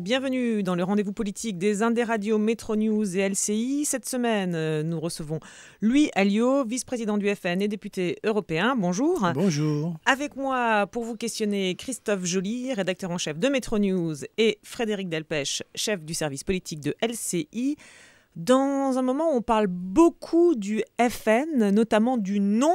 Bienvenue dans le rendez-vous politique des Indes Radio Metro News et LCI. Cette semaine, euh, nous recevons Louis Alliot, vice-président du FN et député européen. Bonjour. Bonjour. Avec moi pour vous questionner Christophe Joly, rédacteur en chef de Metro News, et Frédéric Delpech, chef du service politique de LCI. Dans un moment, on parle beaucoup du FN, notamment du nom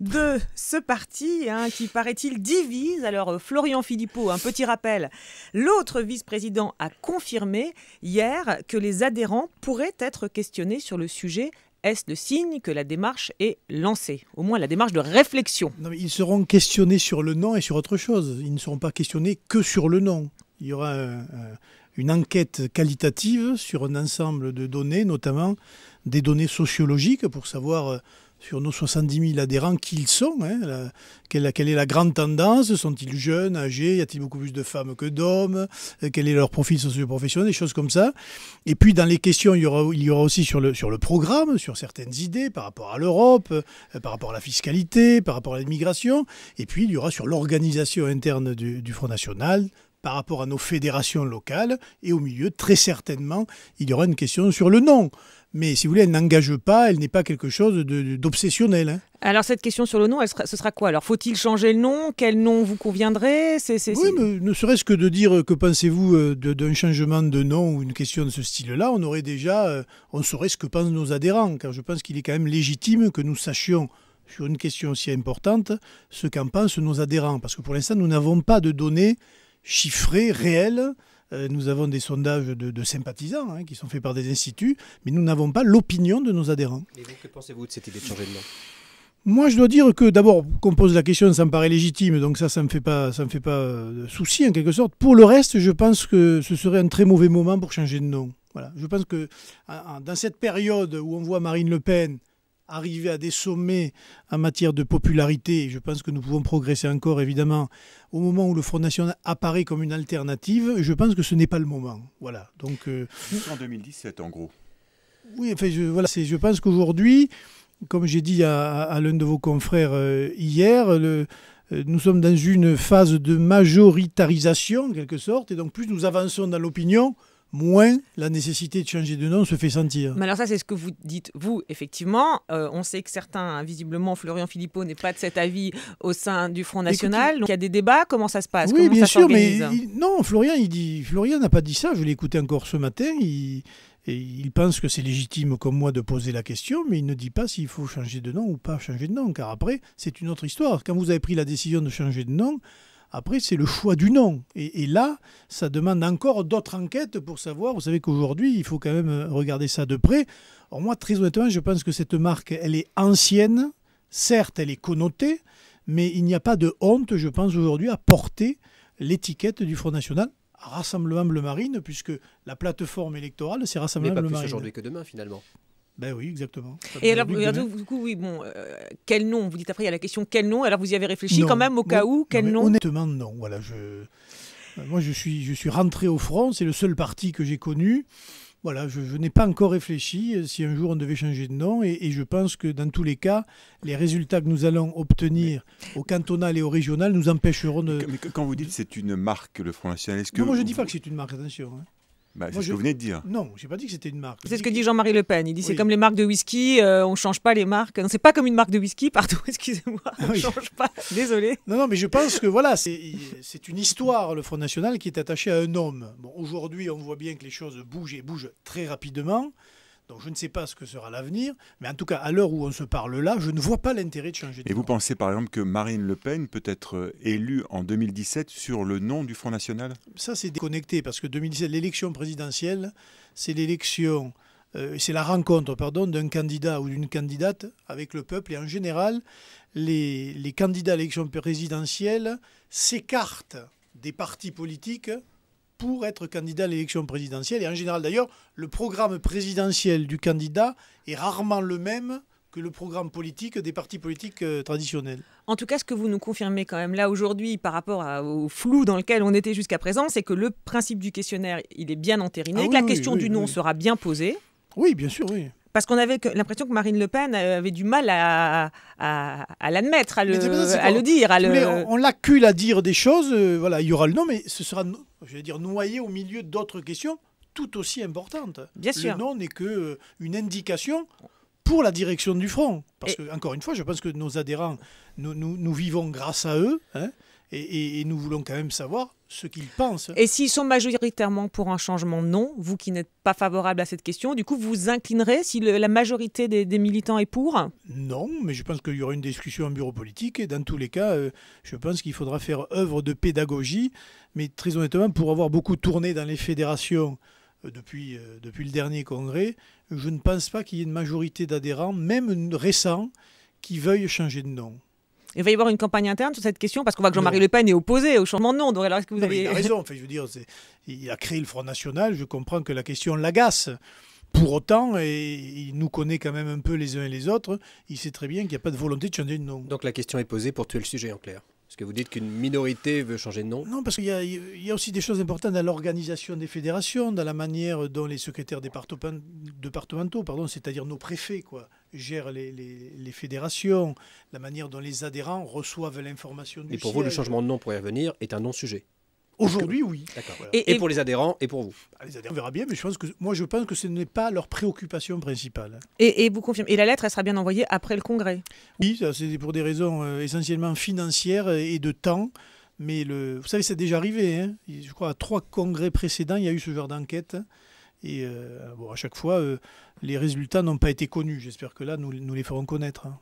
de ce parti hein, qui, paraît-il, divise. Alors, Florian Philippot, un petit rappel, l'autre vice-président a confirmé hier que les adhérents pourraient être questionnés sur le sujet est ce le signe que la démarche est lancée Au moins la démarche de réflexion. ils seront questionnés sur le nom et sur autre chose. Ils ne seront pas questionnés que sur le nom. Il y aura un, une enquête qualitative sur un ensemble de données, notamment des données sociologiques pour savoir euh, sur nos 70 000 adhérents qui ils sont, hein, quelle, est la grande tendance, sont-ils jeunes, âgés, y a-t-il beaucoup plus de femmes que d'hommes, euh, quel est leur profil socio-professionnel, des choses comme ça. Et puis dans les questions, il y aura, aussi sur le, programme, sur certaines idées par rapport à l'Europe, euh, par rapport à la fiscalité, par rapport à l'immigration, et puis il y aura sur l'organisation interne du Front National, par rapport à nos fédérations locales. Et au milieu, très certainement, il y aura une question sur le nom. Mais si vous voulez, elle n'engage pas, elle n'est pas quelque chose d'obsessionnel. Hein. Alors cette question sur le nom, ce sera quoi Alors faut-il changer le nom Quel nom vous conviendrait Oui, mais ne serait-ce que de dire que pensez-vous euh, d'un changement de nom ou une question de ce style-là, on aurait déjà, euh, on saurait ce que pensent nos adhérents, car je pense qu'il est quand même légitime que nous sachions sur une question aussi importante ce qu'en pensent nos adhérents, parce que pour l'instant nous n'avons pas de données chiffrés, réels. Euh, nous avons des sondages de, sympathisants hein, qui sont faits par des instituts, mais nous n'avons pas l'opinion de nos adhérents. Et que pensez-vous de cette idée de changer de nom moi, je dois dire que d'abord, qu'on pose la question, ça me paraît légitime, donc ça, ça me fait pas, ça me fait pas euh, souci en quelque sorte. Pour le reste, je pense que ce serait un très mauvais moment pour changer de nom. Voilà, je pense que dans cette période où on voit Marine Le Pen arriver à des sommets en matière de popularité, et je pense que nous pouvons progresser encore évidemment, au moment où le Front National apparaît comme une alternative, je pense que ce n'est pas le moment. Voilà. Donc, euh, En 2017, en gros. Oui, enfin, je, voilà, je pense qu'aujourd'hui, comme j'ai dit à, l'un de vos confrères euh, hier, euh, nous sommes dans une phase de majoritarisation, en quelque sorte, et donc plus nous avançons dans l'opinion, moins la nécessité de changer de nom se fait sentir. Mais alors ça, c'est ce que vous dites, vous, effectivement. Euh, on sait que certains, visiblement, Florian Philippot n'est pas de cet avis au sein du Front National. Donc il y a des débats, comment ça se passe Oui, bien sûr, mais non, Florian, il dit, Florian n'a pas dit ça, je l'ai écouté encore ce matin, il pense que c'est légitime, comme moi, de poser la question, mais il ne dit pas s'il faut changer de nom ou pas changer de nom, car après, c'est une autre histoire. Quand vous avez pris la décision de changer de nom, après, c'est le choix du nom. Et, là, ça demande encore d'autres enquêtes pour savoir. Vous savez qu'aujourd'hui, il faut quand même euh, regarder ça de près. moi, très honnêtement, je pense que cette marque, elle est ancienne. Certes, elle est connotée, mais il n'y a pas de honte, je pense, aujourd'hui à porter l'étiquette du Front National Rassemblement Bleu Marine, puisque la plateforme électorale, c'est Rassemblement Bleu Marine. pas plus aujourd'hui que demain, finalement. Ben oui, exactement. et alors, du coup, oui, bon, euh, quel nom Vous dites après, il y a la question quel nom Alors, vous y avez réfléchi quand même au cas où Quel nom Honnêtement, non. Voilà, je, euh, moi, je suis, je suis rentré au front. C'est le seul parti que j'ai connu. Voilà, je, n'ai pas encore réfléchi euh, si un jour on devait changer de nom. Et, je pense que dans tous les cas, les résultats que nous allons obtenir au cantonal et au régional nous empêcheront de. Mais quand vous dites c'est une marque, le Front National, est-ce que. Non, moi, je ne dis pas que c'est une marque, attention. Hein. Bah, c'est ce je... que vous venez de dire. Non, j'ai pas dit que c'était une marque. C'est ce que dit Jean-Marie Le Pen. Il dit c'est comme les marques de whisky, on euh, on change pas les marques. Non, c'est pas comme une marque de whisky, pardon, excusez-moi, ah on ne change pas. Désolé. Non, non, mais je pense que voilà, c'est une histoire le Front National qui est attaché à un homme. aujourd'hui, on voit bien que les choses bougent et bougent très rapidement. Donc je ne sais pas ce que sera l'avenir, mais en tout cas, à l'heure où on se parle là, je ne vois pas l'intérêt de changer de Et vous pensez par exemple que Marine Le Pen peut être euh, élue en 2017 sur le nom du Front National Ça, c'est déconnecté, parce que 2017, l'élection présidentielle, c'est l'élection euh, c'est la rencontre pardon, d'un candidat ou d'une candidate avec le peuple. Et en général, les, les candidats à l'élection présidentielle s'écartent des partis politiques pour être candidat à l'élection présidentielle. Et en général, d'ailleurs, le programme présidentiel du candidat est rarement le même que le programme politique des partis politiques euh, traditionnels. En tout cas, ce que vous nous confirmez quand même là aujourd'hui par rapport au flou dans lequel on était jusqu'à présent, c'est que le principe du questionnaire, il est bien entériné, ah que la question du nom sera bien posée. Oui, bien sûr, oui. Parce qu'on avait l'impression que Marine Le Pen euh, avait du mal à, l'admettre, à, le, à le, dire. on, l'accule à dire des choses, euh, voilà, il y aura le nom, mais ce sera, je vais dire, noyé au milieu d'autres questions tout aussi importantes. Bien sûr. Le nom n'est qu'une euh, indication pour la direction du front. Parce que, encore une fois, je pense que nos adhérents, nous, vivons grâce à eux. Hein et, nous voulons quand même savoir ce qu'ils pensent. Et s'ils sont majoritairement pour un changement non, vous qui n'êtes pas favorable à cette question, du coup vous vous inclinerez si la majorité des, militants est pour Non, mais je pense qu'il y aura une discussion en bureau politique et dans tous les cas, euh, je pense qu'il faudra faire œuvre de pédagogie, mais très honnêtement, pour avoir beaucoup tourné dans les fédérations euh, depuis, euh, depuis le dernier congrès, je ne pense pas qu'il y ait une majorité d'adhérents, même récents, qui veuillent changer de nom. Il va y avoir une campagne interne sur cette question parce qu'on voit que Jean-Marie Le Pen est opposé au changement de nom. vous avez... Il a raison. je veux dire, il a créé le Front National. Je comprends que la question l'agace. Pour autant, et il nous connaît quand même un peu les uns et les autres, il sait très bien qu'il n'y a pas de volonté de changer de nom. Donc la question est posée pour tuer le sujet en clair. Est-ce que vous dites qu'une minorité veut changer de nom Non, parce qu'il y, y, a aussi des choses importantes dans l'organisation des fédérations, dans la manière dont les secrétaires départementaux, pardon, c'est-à-dire nos préfets, quoi, Gère les, les, fédérations, la manière dont les adhérents reçoivent l'information du Et pour vous, le changement de nom pour y revenir est un non-sujet Aujourd'hui, oui. Et, pour les adhérents et pour vous ah, Les adhérents, on verra bien, mais je pense que, moi, je pense que ce n'est pas leur préoccupation principale. Et, et, vous Et la lettre, elle sera bien envoyée après le congrès Oui, c'est pour des raisons euh, essentiellement financières et de temps. Mais le, vous savez, c'est déjà arrivé. Hein. je crois à trois congrès précédents, il y a eu ce genre d'enquête. Et euh, bon, à chaque fois, euh, les résultats n'ont pas été connus. J'espère que là, nous, les ferons connaître. Hein.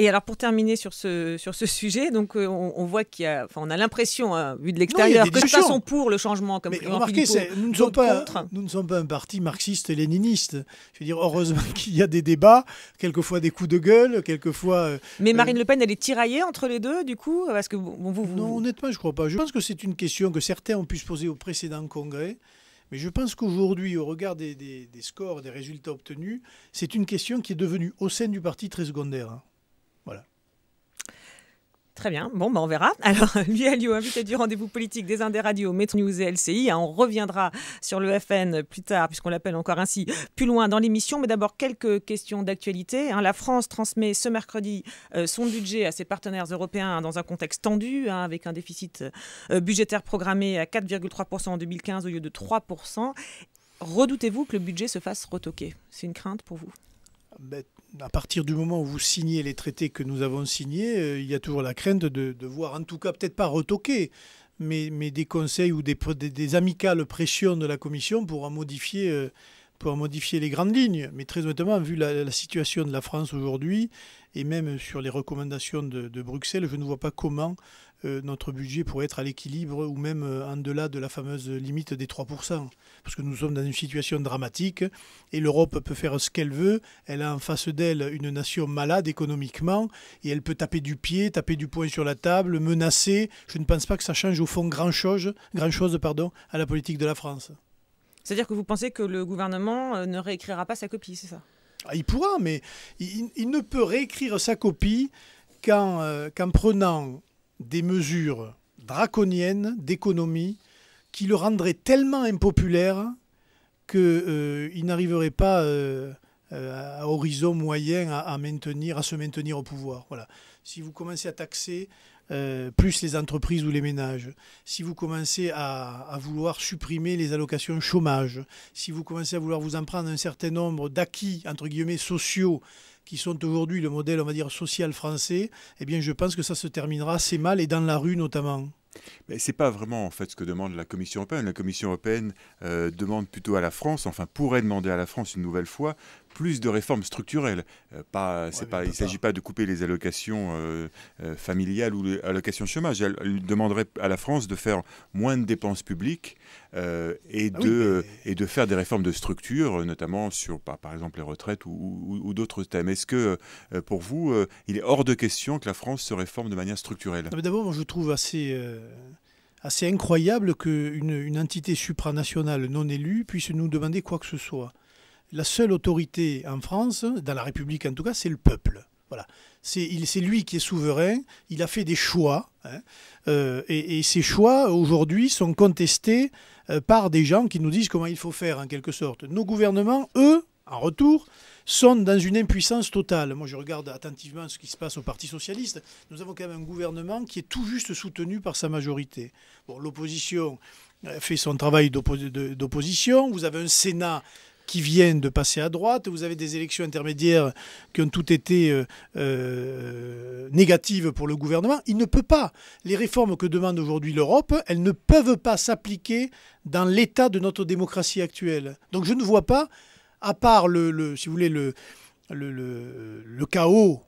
Et alors pour terminer sur ce, sur ce sujet, donc euh, on, voit qu'il y a, enfin on a l'impression hein, vu de l'extérieur que ça sont pour le changement, comme remarquez, nous ne sommes pas, nous ne sommes pas un parti marxiste léniniste. Je veux dire heureusement qu'il y a des débats, quelquefois des coups de gueule, quelquefois. Mais Marine Le Pen, elle est tiraillée entre les deux, du coup, parce que vous, vous. Non, honnêtement, je crois pas. Je pense que c'est une question que certains ont pu se poser au précédent congrès. Mais je pense qu'aujourd'hui, au regard des, scores, des résultats obtenus, c'est une question qui est devenue au sein du parti très secondaire. Hein. Très bien. Bon, ben on verra. Alors, Lio, invité du rendez-vous politique des Indes Radio, Métro News et LCI. Hein, on reviendra sur le FN plus tard, puisqu'on l'appelle encore ainsi, plus loin dans l'émission. Mais d'abord, quelques questions d'actualité. Hein, la France transmet ce mercredi euh, son budget à ses partenaires européens dans un contexte tendu, hein, avec un déficit euh, budgétaire programmé à 4,3% en 2015 au lieu de 3%. Redoutez-vous que le budget se fasse retoquer C'est une crainte pour vous bah, à partir du moment où vous signez les traités que nous avons signés, euh, il y a toujours la crainte de, voir, en tout cas peut-être pas retoquer, mais, des conseils ou des, amicales pressions de la Commission pour en modifier, euh, pour modifier les grandes lignes. Mais très honnêtement, vu la, situation de la France aujourd'hui, et même sur les recommandations de Bruxelles, je ne vois pas comment euh, notre budget pourrait être à l'équilibre ou même euh, en delà de la fameuse limite des 3%. Parce que nous sommes dans une situation dramatique et l'Europe peut faire ce qu'elle veut. Elle a en face d'elle une nation malade économiquement et elle peut taper du pied, taper du poing sur la table, menacer. Je ne pense pas que ça change au fond grand-chose grand chose, pardon, à la politique de la France. C'est-à-dire que vous pensez que le gouvernement euh, ne réécrira pas sa copie, c'est ça ah, Il pourra, mais il, ne peut réécrire sa copie qu'en prenant des mesures draconiennes d'économie qui le rendraient tellement impopulaire qu'il euh, n'arriverait pas euh, euh, à horizon moyen à, maintenir, à se maintenir au pouvoir. Voilà. Si vous commencez à taxer plus les entreprises ou les ménages, si vous commencez à, à, vouloir supprimer les allocations chômage, si vous commencez à vouloir vous en prendre un certain nombre d'acquis, entre guillemets, sociaux, qui sont aujourd'hui le modèle, on va dire, social français, eh bien, je pense que ça se terminera assez mal et dans la rue notamment. Mais n'est pas vraiment en fait ce que demande la Commission européenne. La Commission européenne euh, demande plutôt à la France, enfin pourrait demander à la France une nouvelle fois plus de réformes structurelles. Euh, il ne s'agit pas de couper les allocations euh, euh, familiales ou les allocations chômage. Elle, demanderait à la France de faire moins de dépenses publiques et, ah de, et de faire des réformes de structure, notamment sur par, exemple les retraites ou, d'autres thèmes. Est-ce que pour vous, il est hors de question que la France se réforme de manière structurelle ah, D'abord, je trouve assez assez incroyable qu'une entité supranationale non élue puisse nous demander quoi que ce soit la seule autorité en France, dans la République en tout cas, c'est le peuple. Voilà. C'est lui qui est souverain, il a fait des choix, hein. euh, et, ces choix, aujourd'hui, sont contestés euh, par des gens qui nous disent comment il faut faire, en quelque sorte. Nos gouvernements, eux, en retour, sont dans une impuissance totale. Moi, je regarde attentivement ce qui se passe au Parti socialiste. Nous avons quand même un gouvernement qui est tout juste soutenu par sa majorité. l'opposition euh, fait son travail d'opposition. Vous avez un Sénat qui viennent de passer à droite. Vous avez des élections intermédiaires qui ont toutes été euh, euh, négatives pour le gouvernement. Il ne peut pas. Les réformes que demande aujourd'hui l'Europe, elles ne peuvent pas s'appliquer dans l'état de notre démocratie actuelle. Donc je ne vois pas, à part le, si vous voulez, le, le, chaos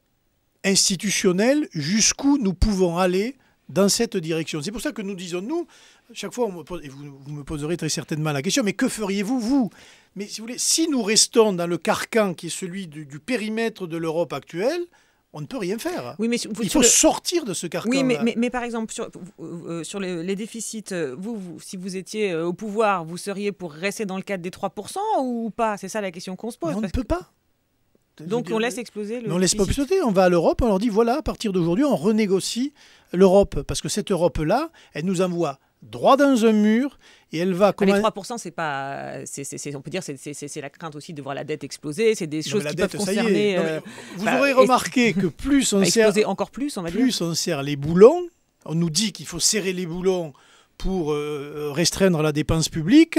institutionnel, jusqu'où nous pouvons aller dans cette direction. C'est pour ça que nous disons, nous, chaque fois, et vous, me poserez très certainement la question, mais que feriez-vous, vous, mais si vous voulez, si nous restons dans le carcan qui est celui du, périmètre de l'Europe actuelle, on ne peut rien faire. Oui, mais Il faut sortir de ce carcan. Oui, mais, par exemple, sur, euh, les, déficits, euh, vous, si vous étiez euh, au pouvoir, vous seriez pour rester dans le cadre des 3% ou pas C'est ça la question qu'on se pose. on ne peut pas. Donc on laisse exploser le. On laisse pas exploser. On va à l'Europe, on leur dit voilà, à partir d'aujourd'hui, on renégocie l'Europe. Parce que cette Europe-là, elle nous envoie droit dans un mur et elle va. Comment... Les 3%, c'est pas. on peut dire c'est la crainte aussi de voir la dette exploser. C'est des choses qui peuvent concerner. Euh, vous bah, aurez remarqué que plus on bah, serre. encore plus, on va Plus on serre les boulons. On nous dit qu'il faut serrer les boulons pour euh, restreindre la dépense publique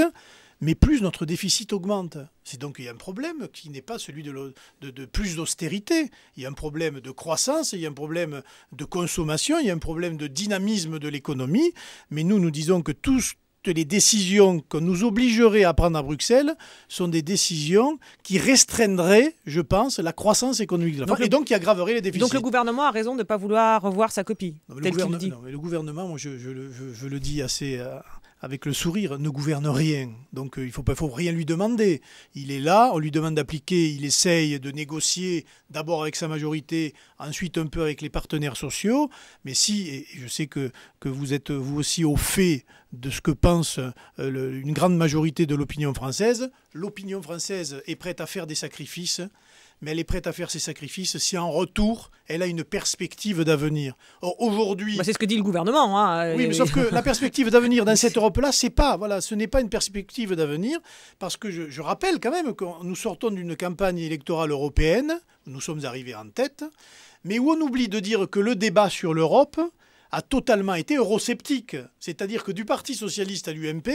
mais plus notre déficit augmente. C'est donc il y a un problème qui n'est pas celui de, de plus d'austérité. Il y a un problème de croissance, il y a un problème de consommation, il y a un problème de dynamisme de l'économie. Mais nous, nous disons que toutes les décisions qu'on nous obligerait à prendre à Bruxelles sont des décisions qui restreindraient, je pense, la croissance économique de la France et donc qui aggraveraient les déficits. Donc le gouvernement a raison de ne pas vouloir revoir sa copie. le, gouvernement, je, je le dis assez, euh, avec le sourire, ne gouverne rien. Donc euh, il ne faut, faut, rien lui demander. Il est là, on lui demande d'appliquer, il essaye de négocier d'abord avec sa majorité, ensuite un peu avec les partenaires sociaux. Mais si, et je sais que, que vous êtes vous aussi au fait de ce que pense euh, une grande majorité de l'opinion française, l'opinion française est prête à faire des sacrifices mais elle est prête à faire ses sacrifices si en retour, elle a une perspective d'avenir. Or aujourd'hui, bah, c'est ce que dit le gouvernement. Hein, oui, mais sauf que la perspective d'avenir dans cette Europe-là, c'est pas, voilà, ce n'est pas une perspective d'avenir, parce que je, je, rappelle quand même que nous sortons d'une campagne électorale européenne, nous sommes arrivés en tête, mais où on oublie de dire que le débat sur l'Europe a totalement été eurosceptique, c'est-à-dire que du Parti socialiste à l'UMP,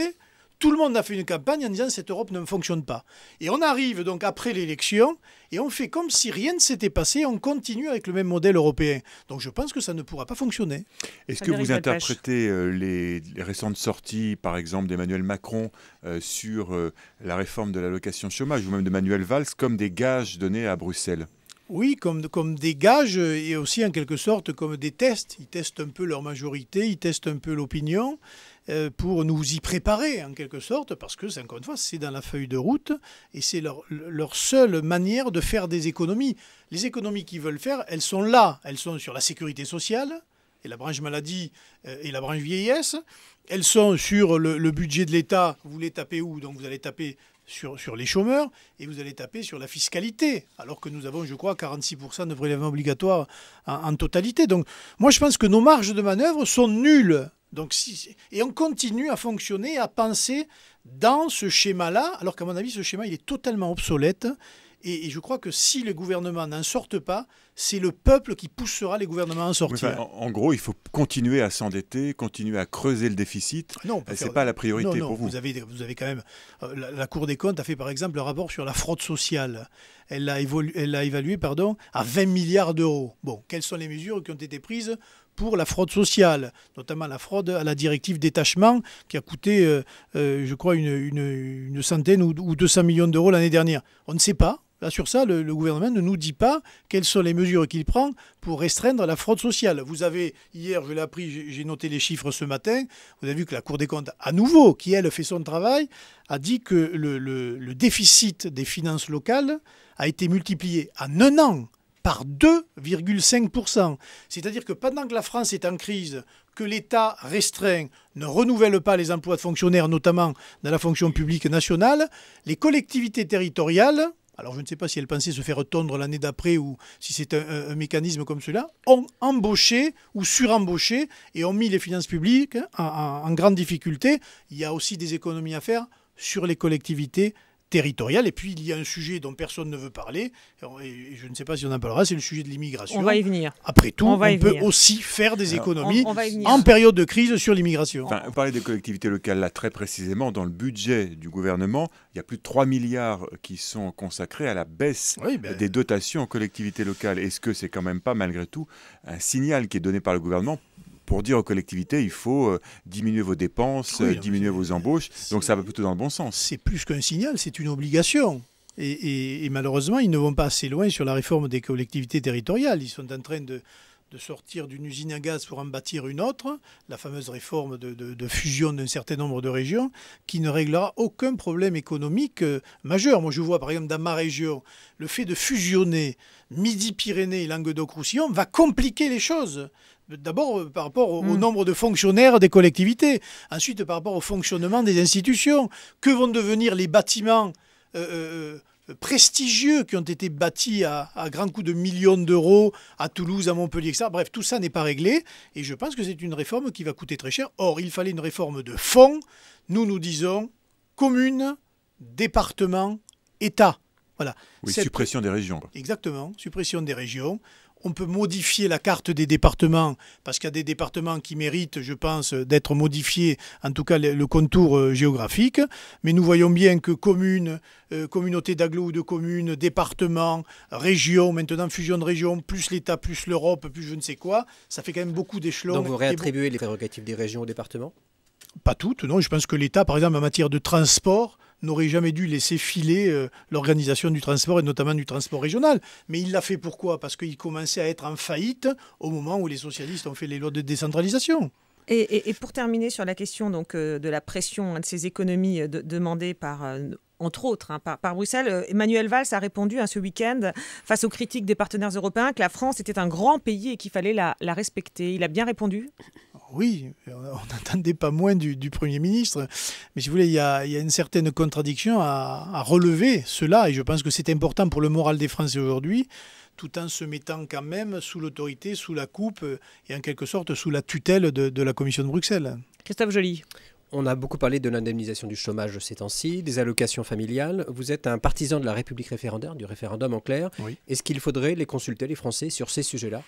tout le monde a fait une campagne en disant cette Europe ne fonctionne pas. Et on arrive donc après l'élection et on fait comme si rien ne s'était passé, on continue avec le même modèle européen. Donc je pense que ça ne pourra pas fonctionner. Est-ce que vous interprétez euh, les, récentes sorties, par exemple, d'Emmanuel Macron euh, sur euh, la réforme de l'allocation chômage ou même de Manuel Valls comme des gages donnés à Bruxelles oui, comme, comme des gages et aussi en quelque sorte comme des tests. Ils testent un peu leur majorité, ils testent un peu l'opinion. Euh, pour nous y préparer en quelque sorte, parce que, encore une fois, c'est dans la feuille de route et c'est leur, seule manière de faire des économies. Les économies qu'ils veulent faire, elles sont là. Elles sont sur la sécurité sociale et la branche maladie euh, et la branche vieillesse. Elles sont sur le, budget de l'État. Vous les taper où Donc vous allez taper sur, sur, les chômeurs et vous allez taper sur la fiscalité, alors que nous avons, je crois, 46% de prélèvements obligatoires en, totalité. Donc, moi, je pense que nos marges de manœuvre sont nulles donc, si, et on continue à fonctionner, à penser dans ce schéma-là, alors qu'à mon avis, ce schéma, il est totalement obsolète. Et, je crois que si les gouvernements n'en sortent pas, c'est le peuple qui poussera les gouvernements à en sortir. en, gros, il faut continuer à s'endetter, continuer à creuser le déficit. Ah non, c'est pas la priorité pour vous. Vous avez, vous avez quand même. Euh, la, Cour des comptes a fait par exemple un rapport sur la fraude sociale. Elle l'a évalué, pardon, à 20 milliards d'euros. Bon, quelles sont les mesures qui ont été prises pour la fraude sociale, notamment la fraude à la directive détachement qui a coûté, euh, euh, je crois, une, centaine ou, 200 millions d'euros l'année dernière. On ne sait pas. Là, sur ça, le, gouvernement ne nous dit pas quelles sont les mesures qu'il prend pour restreindre la fraude sociale. Vous avez, hier, je l'ai appris, j'ai noté les chiffres ce matin, vous avez vu que la Cour des comptes, à nouveau, qui elle fait son travail, a dit que le, le déficit des finances locales a été multiplié en un an par 2,5%. C'est-à-dire que pendant que la France est en crise, que l'État restreint, ne renouvelle pas les emplois de fonctionnaires, notamment dans la fonction publique nationale, les collectivités territoriales, alors je ne sais pas si elles pensaient se faire tondre l'année d'après ou si c'est un, mécanisme comme cela, ont embauché ou surembauché et ont mis les finances publiques en, grande difficulté. Il y a aussi des économies à faire sur les collectivités — Territorial. Et puis, il y a un sujet dont personne ne veut parler, et je ne sais pas si on en parlera, c'est le sujet de l'immigration. On va y venir. Après tout, on, peut aussi faire des économies en période de crise sur l'immigration. Vous parlez des collectivités locales, là, très précisément, dans le budget du gouvernement, il y a plus de 3 milliards qui sont consacrés à la baisse ben- des dotations aux collectivités locales. Est-ce que c'est quand même pas, malgré tout, un signal qui est donné par le gouvernement pour dire aux collectivités, il faut euh, diminuer vos dépenses, euh, diminuer vos embauches. Donc ça va plutôt dans le bon sens. C'est plus qu'un signal, c'est une obligation. Et, malheureusement, ils ne vont pas assez loin sur la réforme des collectivités territoriales. Ils sont en train de, sortir d'une usine à gaz pour en bâtir une autre, la fameuse réforme de, de fusion d'un certain nombre de régions, qui ne réglera aucun problème économique euh, majeur. Moi, je vois par exemple dans ma région, le fait de fusionner Midi-Pyrénées et Languedoc-Roussillon va compliquer les choses. D'abord euh, par rapport au, hmm. nombre de fonctionnaires des collectivités, ensuite par rapport au fonctionnement des institutions. Que vont devenir les bâtiments euh, euh, prestigieux qui ont été bâtis à, grands coups de millions d'euros à Toulouse, à Montpellier, etc. Bref, tout ça n'est pas réglé et je pense que c'est une réforme qui va coûter très cher. Or, il fallait une réforme de fonds. Nous, nous disons commune, département, État. Voilà. Oui, suppression des régions. Exactement, suppression des régions on peut modifier la carte des départements, parce qu'il y a des départements qui méritent, je pense, d'être modifiés, en tout cas le contour euh, géographique. Mais nous voyons bien que communes, euh, communautés d'agglo ou de communes, départements, régions, maintenant fusion de régions, plus l'État, plus l'Europe, plus je ne sais quoi, ça fait quand même beaucoup d'échelons. Donc vous réattribuez les prérogatives des régions aux départements Pas toutes, non. Je pense que l'État, par exemple, en matière de transport, n'aurait jamais dû laisser filer euh, l'organisation du transport et notamment du transport régional. Mais il l'a fait pourquoi Parce qu'il commençait à être en faillite au moment où les socialistes ont fait les lois de décentralisation. Et, pour terminer sur la question donc, euh, de la pression hein, de ces économies euh, demandées par entre autres, hein, par, Bruxelles. Emmanuel Valls a répondu à hein, ce week-end face aux critiques des partenaires européens que la France était un grand pays et qu'il fallait la respecter. Il a bien répondu oui, on n'attendait pas moins du, Premier ministre. Mais si vous voulez, il y a, une certaine contradiction à, relever cela. Et je pense que c'est important pour le moral des Français aujourd'hui, tout en se mettant quand même sous l'autorité, sous la coupe et en quelque sorte sous la tutelle de, de la Commission de Bruxelles. Christophe Joly. On a beaucoup parlé de l'indemnisation du chômage ces temps-ci, des allocations familiales. Vous êtes un partisan de la République référendaire, du référendum en clair. Est-ce qu'il faudrait les consulter, les Français, sur ces sujets-là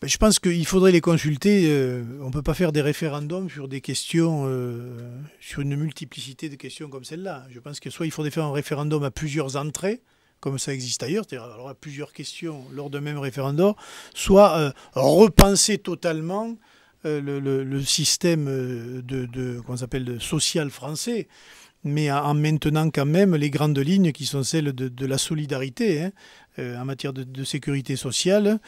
ben, je pense qu'il faudrait les consulter. Euh, on ne peut pas faire des référendums sur des questions, euh, sur une multiplicité de questions comme celle-là. Je pense que soit il faudrait faire un référendum à plusieurs entrées, comme ça existe ailleurs, c'est-à-dire à plusieurs questions lors d'un même référendum, soit euh, repenser totalement le, système de, qu'on s'appelle social français mais en maintenant quand même les grandes lignes qui sont celles de, la solidarité hein, en matière de sécurité sociale,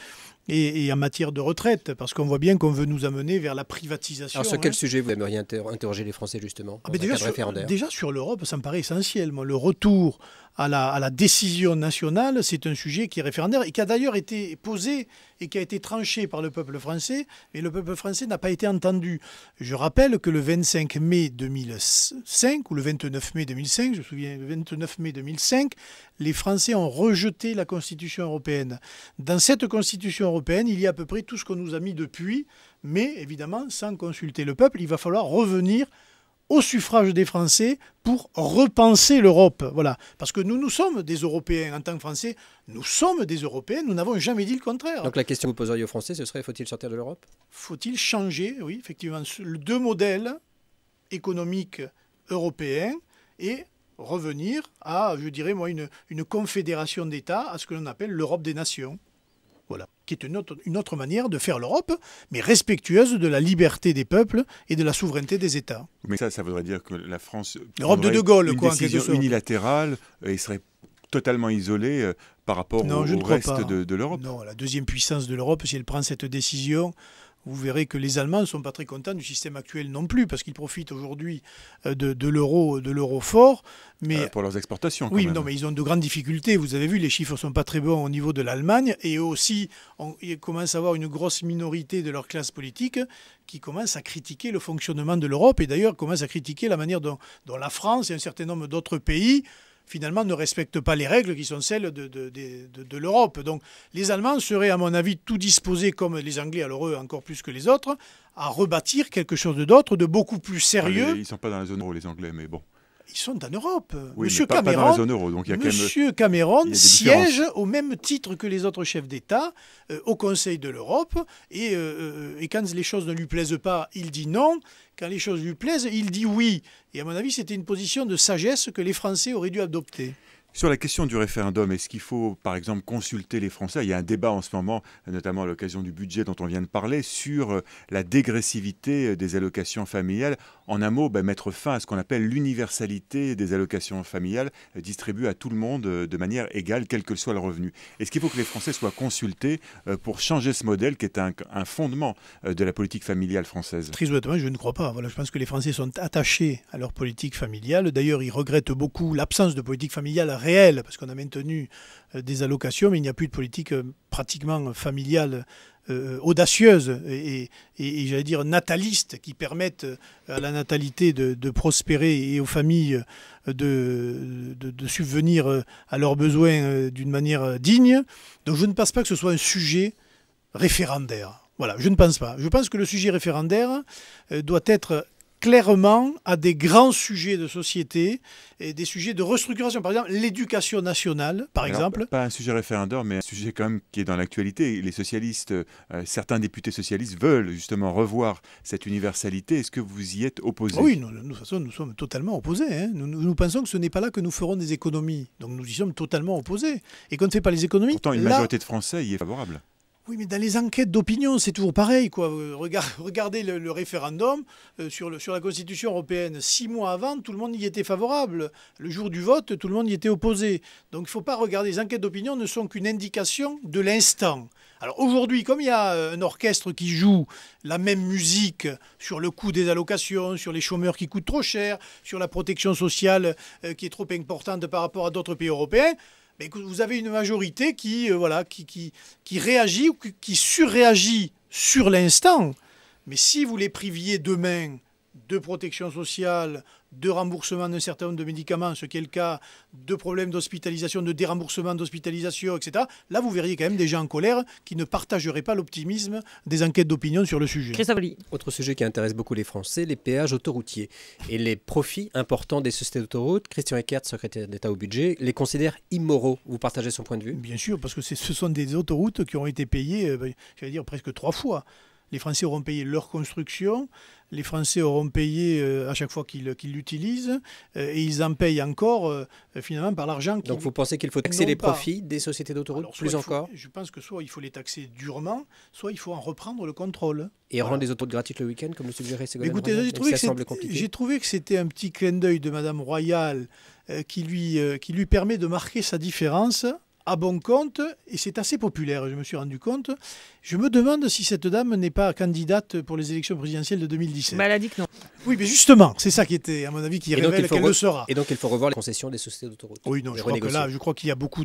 et, en matière de retraite, parce qu'on voit bien qu'on veut nous amener vers la privatisation. Alors sur quel hein. sujet vous aimeriez interroger les Français justement ah, déjà, sur, l'Europe, ça me paraît essentiel. le retour à la, décision nationale, c'est un sujet qui est référendaire et qui a d'ailleurs été posé et qui a été tranché par le peuple français, mais le peuple français n'a pas été entendu. Je rappelle que le 25 mai 2005, ou le 29 mai 2005, je me souviens, le 29 mai 2005, les Français ont rejeté la Constitution européenne. Dans cette Constitution européenne, il y a à peu près tout ce qu'on nous a mis depuis, mais évidemment, sans consulter le peuple, il va falloir revenir au suffrage des Français pour repenser l'Europe. Voilà. Parce que nous, nous sommes des Européens en tant que Français. Nous sommes des Européens. Nous n'avons jamais dit le contraire. Donc la question que vous poseriez aux Français, ce serait faut-il sortir de l'Europe Faut-il changer, oui, effectivement, deux modèles économiques européens et revenir à, je dirais moi, une, une confédération d'États, à ce que l'on appelle l'Europe des nations. Voilà. Qui est une autre, manière de faire l'Europe, mais respectueuse de la liberté des peuples et de la souveraineté des États. Mais ça, ça voudrait dire que la France. L'Europe de De Gaulle, une quoi, décision en quelque unilatérale et serait totalement isolée euh, par rapport au, je reste de, de l'Europe. Non, la deuxième puissance de l'Europe, si elle prend cette décision, vous verrez que les Allemands ne sont pas très contents du système actuel non plus, parce qu'ils profitent aujourd'hui euh, de, l'euro, de l'euro fort. Mais euh, pour leurs exportations. Quand oui, non, mais ils ont de grandes difficultés. Vous avez vu, les chiffres ne sont pas très bons au niveau de l'Allemagne, et aussi, on, ils commencent à avoir une grosse minorité de leur classe politique qui commence à critiquer le fonctionnement de l'Europe, et d'ailleurs commence à critiquer la manière dont la France et un certain nombre d'autres pays finalement, ne respectent pas les règles qui sont celles de, l'Europe. Donc les Allemands seraient, à mon avis, tout disposés, comme les Anglais, alors eux encore plus que les autres, à rebâtir quelque chose d'autre, de beaucoup plus sérieux. Ils ne sont pas dans la zone euro, les Anglais, mais bon. Ils sont en Europe. Oui, Monsieur Cameron, pas dans la zone euro, donc Monsieur Cameron siège au même titre que les autres chefs d'État euh, au Conseil de l'Europe. Et, euh, euh, et quand les choses ne lui plaisent pas, il dit non quand les choses lui plaisent, il dit oui. Et à mon avis, c'était une position de sagesse que les Français auraient dû adopter. Sur la question du référendum, est-ce qu'il faut, par exemple, consulter les Français Il y a un débat en ce moment, notamment à l'occasion du budget dont on vient de parler, sur euh, la dégressivité euh, des allocations familiales. En un mot, bah, mettre fin à ce qu'on appelle l'universalité des allocations familiales euh, distribuées à tout le monde de manière égale, quel que soit le revenu. Est-ce qu'il faut que les Français soient consultés pour changer ce modèle qui est un, fondement de la politique familiale française Très honnêtement, je ne crois pas. Voilà, je pense que les Français sont attachés à leur politique familiale. D'ailleurs, ils regrettent beaucoup l'absence de politique familiale réelle, parce qu'on a maintenu euh, des allocations, mais il n'y a plus de politique euh, pratiquement familiale euh, audacieuse et, j'allais dire nataliste qui permette à la natalité de, prospérer et aux familles de subvenir à leurs besoins d'une manière digne. Donc je ne pense pas que ce soit un sujet référendaire. Voilà, je ne pense pas. Je pense que le sujet référendaire doit être clairement à des grands sujets de société et des sujets de restructuration. Par exemple, l'éducation nationale, par exemple. Pas un sujet référendum, mais un sujet quand même qui est dans l'actualité. Les socialistes, euh, certains députés socialistes veulent justement revoir cette universalité. Est-ce que vous y êtes opposé Oui, nous, de toute façon, nous sommes totalement opposés. Hein. Nous, pensons que ce n'est pas là que nous ferons des économies. Donc nous y sommes totalement opposés. Et qu'on ne fait pas les économies... Pourtant, une majorité de Français y est favorable. Oui, mais dans les enquêtes d'opinion, c'est toujours pareil. Quoi. Euh, regardez le, référendum euh, sur, la Constitution européenne. Six mois avant, tout le monde y était favorable. Le jour du vote, tout le monde y était opposé. Donc il ne faut pas regarder. Les enquêtes d'opinion ne sont qu'une indication de l'instant. Alors aujourd'hui, comme il y a euh, un orchestre qui joue la même musique sur le coût des allocations, sur les chômeurs qui coûtent trop cher, sur la protection sociale qui est trop importante par rapport à d'autres pays européens, mais vous avez une majorité qui, euh, voilà, qui, qui, réagit ou qui surréagit sur l'instant. Mais si vous les priviez demain de protection sociale, de remboursement d'un certain nombre de médicaments, ce qui est le cas, de problèmes d'hospitalisation, de déremboursement d'hospitalisation, etc., là, vous verriez quand même des gens en colère qui ne partageraient pas l'optimisme des enquêtes d'opinion sur le sujet. Autre sujet qui intéresse beaucoup les Français, les péages autoroutiers et les profits importants des sociétés d'autoroutes. Christian Eckert, secrétaire d'État au budget, les considère immoraux. Vous partagez son point de vue Bien sûr, parce que ce sont des autoroutes qui ont été payées, euh, ben, j'allais dire, presque trois fois. Les Français auront payé leur construction, les Français auront payé euh, à chaque fois qu'ils l'utilisent, euh, et ils en payent encore euh, finalement par l'argent. Donc vous pensez qu'il faut taxer les profits des sociétés d'autoroutes plus encore Je pense que soit il faut les taxer durement, soit il faut en reprendre le contrôle. Et rendre les autoroutes gratuites le week-end, comme le suggérait Ségolène Écoutez, j'ai trouvé que c'était un petit clin d'œil de Madame Royal qui, lui, qui lui permet de marquer sa différence à bon compte, et c'est assez populaire, je me suis rendu compte. Je me demande si cette dame n'est pas candidate pour les élections présidentielles de 2017. Bah, elle dit non. Oui, mais justement, c'est ça qui était, à mon avis, qui révèle qu'elle le sera. Et donc, il faut revoir les concessions des sociétés d'autoroute. Oui, non, je crois, que là, je crois qu'il y a beaucoup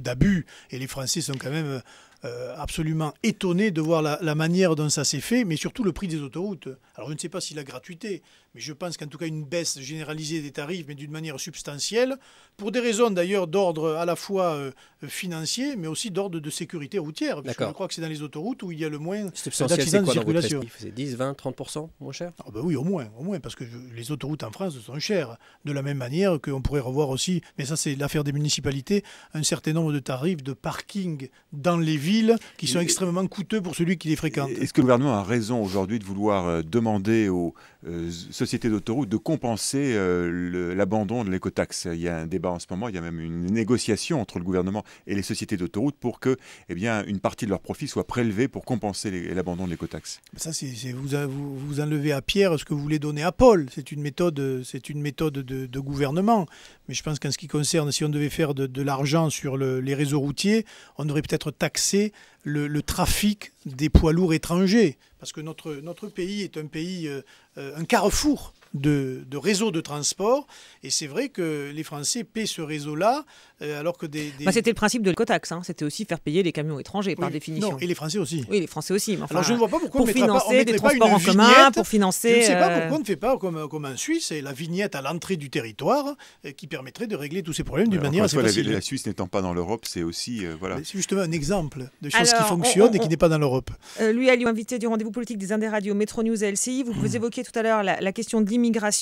d'abus, de, et les Français sont quand même euh, absolument étonné de voir la, manière dont ça s'est fait, mais surtout le prix des autoroutes. Alors je ne sais pas si la gratuité, mais je pense qu'en tout cas une baisse généralisée des tarifs, mais d'une manière substantielle, pour des raisons d'ailleurs d'ordre à la fois euh, financier, mais aussi d'ordre de sécurité routière. je crois que c'est dans les autoroutes où il y a le moins d'accidents de circulation. C'est 10, 20, 30 moins cher ah, bah Oui, au moins, au moins, parce que les autoroutes en France sont chères. De la même manière qu'on pourrait revoir aussi, mais ça c'est l'affaire des municipalités, un certain nombre de tarifs de parking dans les villes qui sont extrêmement coûteux pour celui qui les fréquente. Est-ce que le gouvernement a raison aujourd'hui de vouloir euh, demander aux, euh, sociétés d'autoroute de compenser euh, l'abandon de l'écotaxe. Il y a un débat en ce moment, il y a même une négociation entre le gouvernement et les sociétés d'autoroute pour que eh bien, une partie de leurs profits soit prélevée pour compenser l'abandon de l'écotaxe. Ça, c'est vous, vous, vous, enlevez à Pierre ce que vous voulez donner à Paul. C'est une méthode, c'est une méthode de, gouvernement. Mais je pense qu'en ce qui concerne, si on devait faire de, l'argent sur les réseaux routiers, on devrait peut-être taxer le trafic des poids lourds étrangers parce que notre, pays est un pays, euh, euh, un carrefour de, réseaux de transport. Et c'est vrai que les Français paient ce réseau-là, euh, alors que des. Bah, c'était le principe de l'écotaxe, hein. c'était aussi faire payer les camions étrangers, par définition. Non, et les Français aussi. Oui, les Français aussi. alors je ne vois pas pourquoi pour on financer pas, des transports en commun, pour financer. Je ne sais pas euh, pourquoi on ne fait pas comme, comme en Suisse, la vignette à l'entrée du territoire euh, qui permettrait de régler tous ces problèmes d'une manière assez facile. La, Suisse n'étant pas dans l'Europe, c'est aussi. voilà. C'est justement un exemple de choses qui fonctionnent et qui n'est pas dans l'Europe. lui, a lui invité du rendez-vous politique des Indes Radio, Métro News et LCI. Hmm. Vous, évoquiez tout à l'heure la, question de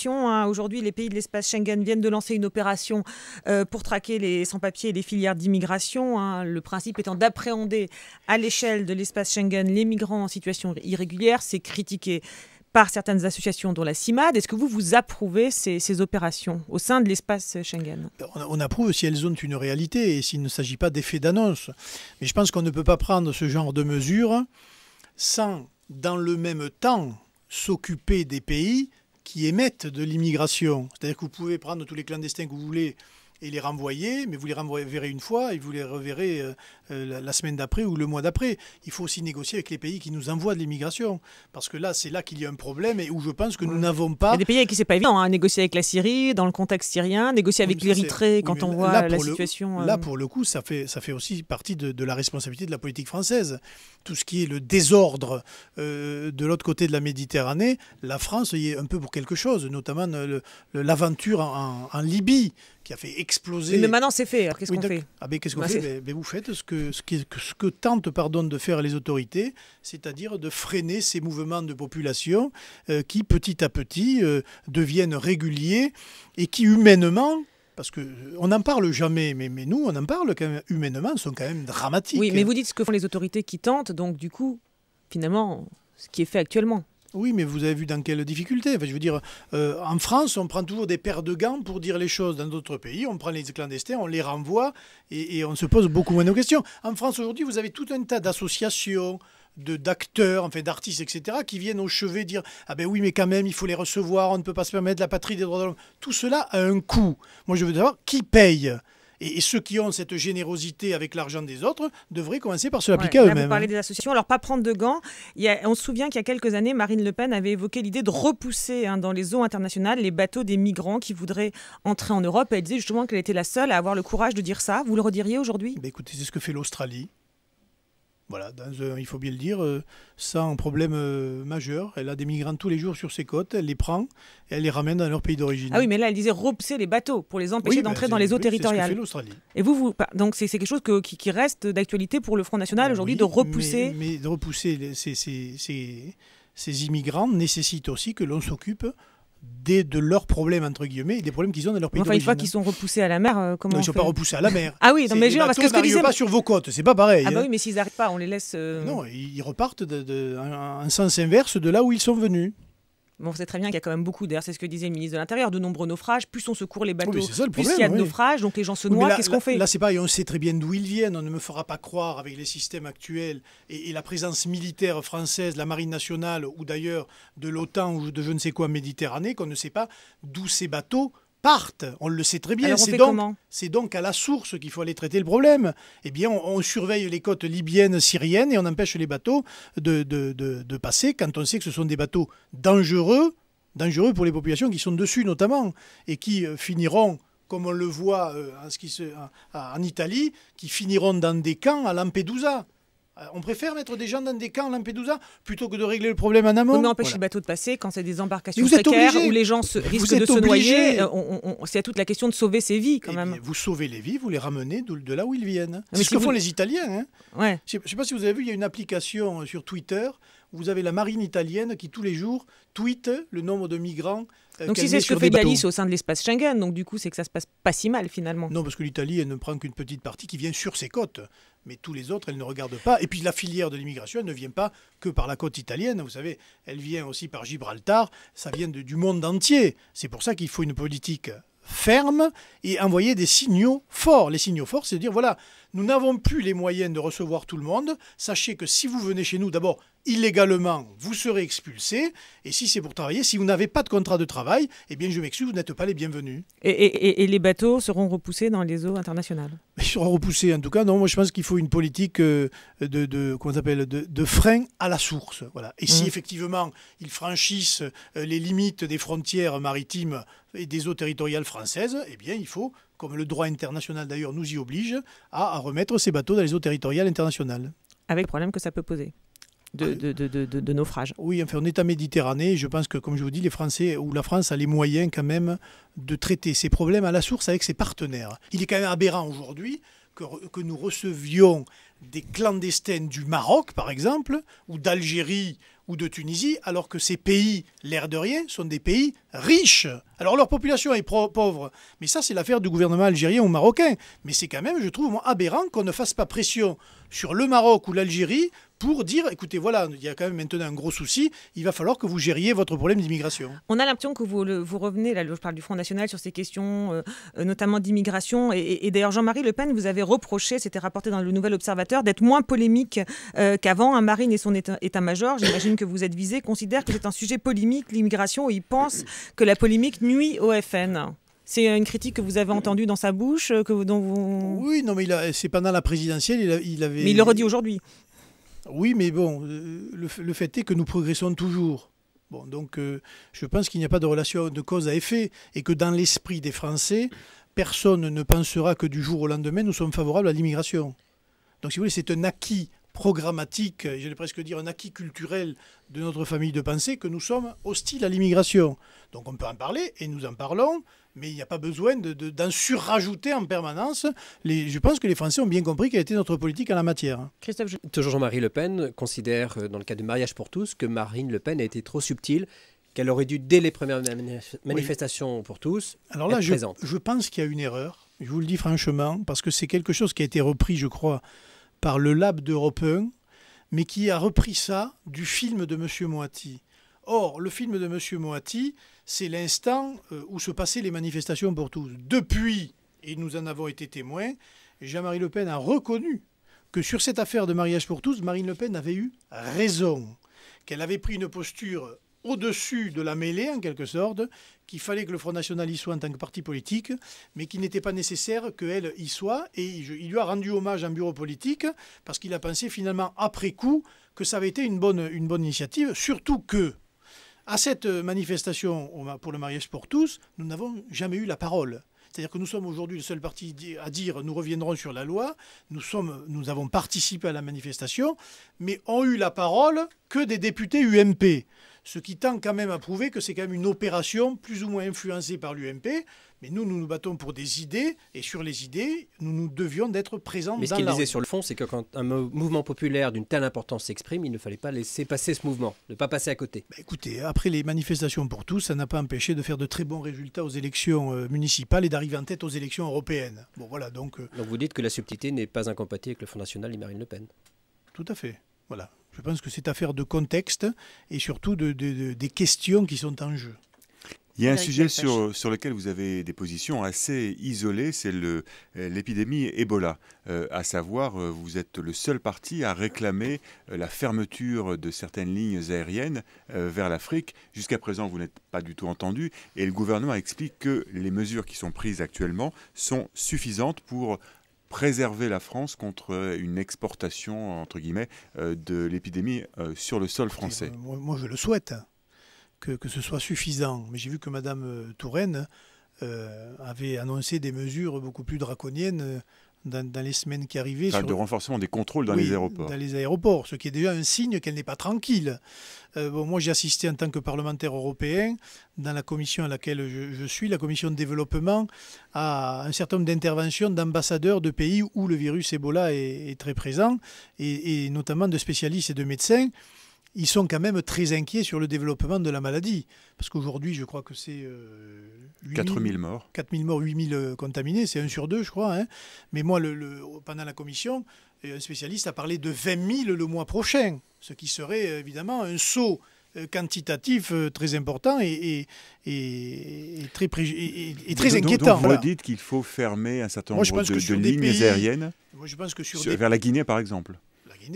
Hein. Aujourd'hui, les pays de l'espace Schengen viennent de lancer une opération euh, pour traquer les sans-papiers et les filières d'immigration. Hein. Le principe étant d'appréhender à l'échelle de l'espace Schengen les migrants en situation irrégulière. C'est critiqué par certaines associations, dont la CIMAD. Est-ce que vous, vous approuvez ces, ces opérations au sein de l'espace Schengen on, approuve si elles ont une réalité et s'il ne s'agit pas d'effets d'annonce. Mais je pense qu'on ne peut pas prendre ce genre de mesures sans, dans le même temps, s'occuper des pays qui émettent de l'immigration. C'est-à-dire que vous pouvez prendre tous les clandestins que vous voulez, et les renvoyer, mais vous les renverrez une fois et vous les reverrez euh, euh, la semaine d'après ou le mois d'après. Il faut aussi négocier avec les pays qui nous envoient de l'immigration, parce que là, c'est là qu'il y a un problème et où je pense que nous n'avons pas... Il y a des pays avec qui c'est pas évident, à hein, négocier avec la Syrie, dans le contexte syrien, négocier avec l'Érythrée quand on voit la situation... Euh. Là, pour le coup, ça fait, ça fait aussi partie de, la responsabilité de la politique française. Tout ce qui est le désordre de l'autre côté de la Méditerranée, la France y est un peu pour quelque chose, notamment l'aventure en Libye qui a fait exploser. Mais maintenant, c'est fait. Ah, qu'est-ce qu'on bah, fait ah, Qu'est-ce qu'on fait, Vous faites ce que, ce, que, ce que tentent pardon, de faire les autorités, c'est-à-dire de freiner ces mouvements de population euh, qui, petit à petit, euh, deviennent réguliers et qui, humainement, parce qu'on euh, n'en parle jamais, mais, mais nous, on en parle quand même, humainement, sont quand même dramatiques. Oui, mais vous dites ce que font les autorités qui tentent, donc du coup, finalement, ce qui est fait actuellement. Oui, mais vous avez vu dans quelle difficulté Je veux dire, euh, en France, on prend toujours des paires de gants pour dire les choses. Dans d'autres pays, on prend les clandestins, on les renvoie et, on se pose beaucoup moins de questions. En France, aujourd'hui, vous avez tout un tas d'associations, de d'acteurs, en fait, d'artistes, etc., qui viennent au chevet dire Ah ben oui, mais quand même, il faut les recevoir, on ne peut pas se permettre la patrie des droits de l'homme. Tout cela a un coût. Moi, je veux savoir qui paye. Et, ceux qui ont cette générosité avec l'argent des autres devraient commencer par se l'appliquer à eux-mêmes. Vous hein. parlez des associations. Alors, pas prendre de gants. on se souvient qu'il y a quelques années, Marine Le Pen avait évoqué l'idée de repousser hein, dans les eaux internationales les bateaux des migrants qui voudraient entrer en Europe. elle disait justement qu'elle était la seule à avoir le courage de dire ça. Vous le rediriez aujourd'hui bah, Écoutez, c'est ce que fait l'Australie. Voilà, il faut bien le dire, euh, sans problème euh, majeur. Elle a des migrants tous les jours sur ses côtes, elle les prend et elle les ramène dans leur pays d'origine. Ah oui, mais là, elle disait repousser les bateaux pour les empêcher d'entrer ben, dans les eaux territoriales. et vous, vous donc c'est quelque chose qui, reste d'actualité pour le Front National ben aujourd'hui de repousser. Mais, de repousser ces, ces immigrants nécessite aussi que l'on s'occupe des, de leurs problèmes, entre guillemets, et des problèmes qu'ils ont dans leur pays Enfin, une fois qu'ils sont repoussés à la mer, euh, comment non, Ils ne sont pas repoussés à la mer. ah oui, non, mais genre, parce que ce que disait... pas sur vos côtes, c'est pas pareil. Ah bah hein. oui, mais s'ils n'arrivent pas, on les laisse... Euh, non, ils repartent en sens inverse de là où ils sont venus. Bon, on sait très bien qu'il y a quand même beaucoup, d'ailleurs, c'est ce que disait le ministre de l'Intérieur, de nombreux naufrages. Plus on secourt les bateaux, ça, le plus il y a de naufrages, donc les gens se noient. Qu'est-ce qu'on fait Là, c'est on sait très bien d'où ils viennent. On ne me fera pas croire, avec les systèmes actuels et, la présence militaire française, la marine nationale ou d'ailleurs de l'OTAN ou de je ne sais quoi méditerranéen qu'on ne sait pas d'où ces bateaux partent. On le sait très bien. C'est donc, à la source qu'il faut aller traiter le problème. Eh bien, on, surveille les côtes libyennes, syriennes et on empêche les bateaux de, passer quand on sait que ce sont des bateaux dangereux, dangereux pour les populations qui sont dessus notamment et qui euh, finiront comme on le voit euh, en Italie, qui finiront dans des camps à Lampedusa. Euh, on préfère mettre des gens dans des camps en Lampedusa plutôt que de régler le problème en amont. On empêche les bateaux de passer quand c'est des embarcations précaires où les gens risquent de se noyer. Euh, c'est à toute la question de sauver ces vies quand eh même. vous sauvez les vies, vous les ramenez de, là où ils viennent. C'est ce que font les Italiens. Hein. Ouais. Je ne sais pas si vous avez vu, il y a une application sur Twitter vous avez la marine italienne qui tous les jours tweete le nombre de migrants. Euh, donc si c'est ce que fait au sein de l'espace Schengen, donc du coup c'est que ça se passe pas si mal finalement. Non, parce que l'Italie ne prend qu'une petite partie qui vient sur ses côtes mais tous les autres, elles ne regardent pas. Et puis la filière de l'immigration elle ne vient pas que par la côte italienne, vous savez, elle vient aussi par Gibraltar, ça vient du monde entier. C'est pour ça qu'il faut une politique ferme et envoyer des signaux forts. Les signaux forts, c'est de dire, voilà, nous n'avons plus les moyens de recevoir tout le monde, sachez que si vous venez chez nous, d'abord, illégalement, vous serez expulsé. Et si c'est pour travailler, si vous n'avez pas de contrat de travail, eh bien, je m'excuse, vous n'êtes pas les bienvenus. Et, les bateaux seront repoussés dans les eaux internationales Ils seront repoussés, en tout cas. Non, moi, je pense qu'il faut une politique euh, de, de comment de, frein à la source. Voilà. Et si mm. effectivement, ils franchissent euh, les limites des frontières maritimes et des eaux territoriales françaises, eh bien, il faut comme le droit international d'ailleurs nous y oblige, à remettre ces bateaux dans les eaux territoriales internationales. Avec le problème que ça peut poser de, de, naufrage. Oui, enfin, on est en Méditerranée. Je pense que, comme je vous dis, les Français ou la France a les moyens quand même de traiter ces problèmes à la source avec ses partenaires. Il est quand même aberrant aujourd'hui que, que nous recevions des clandestins du Maroc, par exemple, ou d'Algérie ou de Tunisie, alors que ces pays, l'air de rien, sont des pays riches. Alors leur population est pauvre, mais ça c'est l'affaire du gouvernement algérien ou marocain. Mais c'est quand même, je trouve, aberrant qu'on ne fasse pas pression sur le Maroc ou l'Algérie pour dire, écoutez, voilà, il y a quand même maintenant un gros souci, il va falloir que vous gériez votre problème d'immigration. On a l'impression que vous, vous revenez, là, je parle du Front National, sur ces questions, euh, euh, notamment d'immigration. Et, d'ailleurs, Jean-Marie Le Pen vous avez reproché, c'était rapporté dans le Nouvel Observateur, d'être moins polémique euh, qu'avant. Un hein, marine et son état-major, j'imagine que vous êtes visé, considèrent que c'est un sujet polémique, l'immigration, et ils pensent que la polémique nuit au FN. C'est une critique que vous avez entendue dans sa bouche, que dont vous. Oui, non, mais c'est pendant la présidentielle, il, il avait. Mais il le redit aujourd'hui. Oui, mais bon, euh, le, fait est que nous progressons toujours. Bon, donc euh, je pense qu'il n'y a pas de relation de cause à effet et que dans l'esprit des Français, personne ne pensera que du jour au lendemain, nous sommes favorables à l'immigration. Donc si vous voulez, c'est un acquis programmatique, j'allais presque dire un acquis culturel de notre famille de pensée que nous sommes hostiles à l'immigration. Donc on peut en parler et nous en parlons mais il n'y a pas besoin d'en surrajouter en permanence. je pense que les Français ont bien compris quelle était notre politique en la matière. Christophe, toujours Jean-Marie Le Pen considère, euh, dans le cas du mariage pour tous, que Marine Le Pen a été trop subtile qu'elle aurait dû, dès les premières manifestations pour tous, Alors là, je, pense qu'il y a une erreur, je vous le dis franchement, parce que c'est quelque chose qui a été repris, je crois, par le Lab d'Europe 1, mais qui a repris ça du film de M. Moati. Or, le film de M. Moati, c'est l'instant euh, où se passaient les manifestations pour tous. Depuis, et nous en avons été témoins, Jean-Marie Le Pen a reconnu que sur cette affaire de mariage pour tous, Marine Le Pen avait eu raison, qu'elle avait pris une posture au-dessus de la mêlée, en quelque sorte, qu'il fallait que le Front National y soit en tant que parti politique, mais qu'il n'était pas nécessaire qu'elle y soit. Et il lui a rendu hommage en bureau politique, parce qu'il a pensé finalement, après coup, que ça avait été une bonne, une bonne initiative, surtout que à cette euh, manifestation pour le mariage pour tous, nous n'avons jamais eu la parole. C'est-à-dire que nous sommes aujourd'hui le seul parti à dire nous reviendrons sur la loi, nous, sommes, nous avons participé à la manifestation, mais ont eu la parole que des députés UMP. Ce qui tend quand même à prouver que c'est quand même une opération plus ou moins influencée par l'UMP, mais nous, nous nous battons pour des idées, et sur les idées, nous nous devions d'être présents. Mais ce qu'il disait sur le fond, c'est que quand un mouvement populaire d'une telle importance s'exprime, il ne fallait pas laisser passer ce mouvement, ne pas passer à côté. Bah, écoutez, après les manifestations pour tous, ça n'a pas empêché de faire de très bons résultats aux élections euh, municipales et d'arriver en tête aux élections européennes. Bon, voilà, euh, donc... vous dites que la subtilité n'est pas incompatible avec le Front National et Marine Le Pen Tout à fait, voilà. Je pense que c'est affaire de contexte et surtout des questions qui sont en jeu. Il y a un sujet sur, lequel vous avez des positions assez isolées, c'est euh, l'épidémie Ebola. Euh, à savoir, euh, vous êtes le seul parti à réclamer la fermeture de certaines lignes aériennes vers l'Afrique. Jusqu'à présent, vous n'êtes pas du tout entendu. Et le gouvernement explique que les mesures qui sont prises actuellement sont suffisantes pour préserver la France contre une exportation, entre guillemets, de l'épidémie sur le sol français. Moi, je le souhaite que, ce soit suffisant. Mais j'ai vu que Madame euh, Touraine euh, avait annoncé des mesures beaucoup plus draconiennes euh, dans, les semaines qui arrivaient. sur... De renforcement des contrôles dans les aéroports. Dans les aéroports, ce qui est déjà un signe qu'elle n'est pas tranquille. moi, j'ai assisté en tant que parlementaire européen dans la commission à laquelle je, suis, la commission de développement, à un certain nombre d'interventions d'ambassadeurs de pays où le virus Ebola est, très présent, et notamment de spécialistes et de médecins ils sont quand même très inquiets sur le développement de la maladie. Parce qu'aujourd'hui, je crois que c'est... 4 euh, 000 morts. 4000 morts, 8000 euh, contaminés, c'est un sur 2, je crois. Hein. Mais moi, le, pendant la commission, euh, un spécialiste a parlé de 20 000 le mois prochain, ce qui serait évidemment un saut quantitatif très important et, très, inquiétant. Donc vous dites qu'il faut fermer un certain nombre de, lignes aériennes je pense que vers la Guinée, par exemple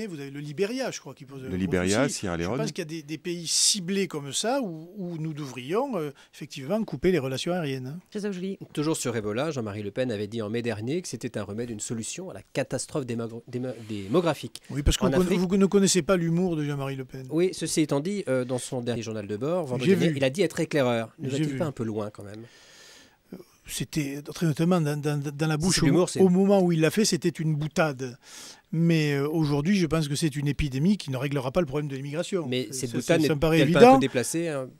vous avez le Libéria, je crois, qui pose Le Libéria, Sierra Leone. Je pense qu'il y a des, pays ciblés comme ça où, nous devrions euh, effectivement couper les relations aériennes. Hein. je lis. Toujours sur Ebola, Jean-Marie Le Pen avait dit en mai dernier que c'était un remède, une solution à la catastrophe démographique. Oui, parce que vous ne connaissez pas l'humour de Jean-Marie Le Pen. Oui, ceci étant dit, euh, dans son dernier journal de bord, il a dit être éclaireur. Ne va il pas un peu loin quand même c'était très notamment dans, la bouche. Au, au, moment où il l'a fait, c'était une boutade. Mais euh, aujourd'hui, je pense que c'est une épidémie qui ne réglera pas le problème de l'immigration. Mais euh, cette totalement n'est pas un hein.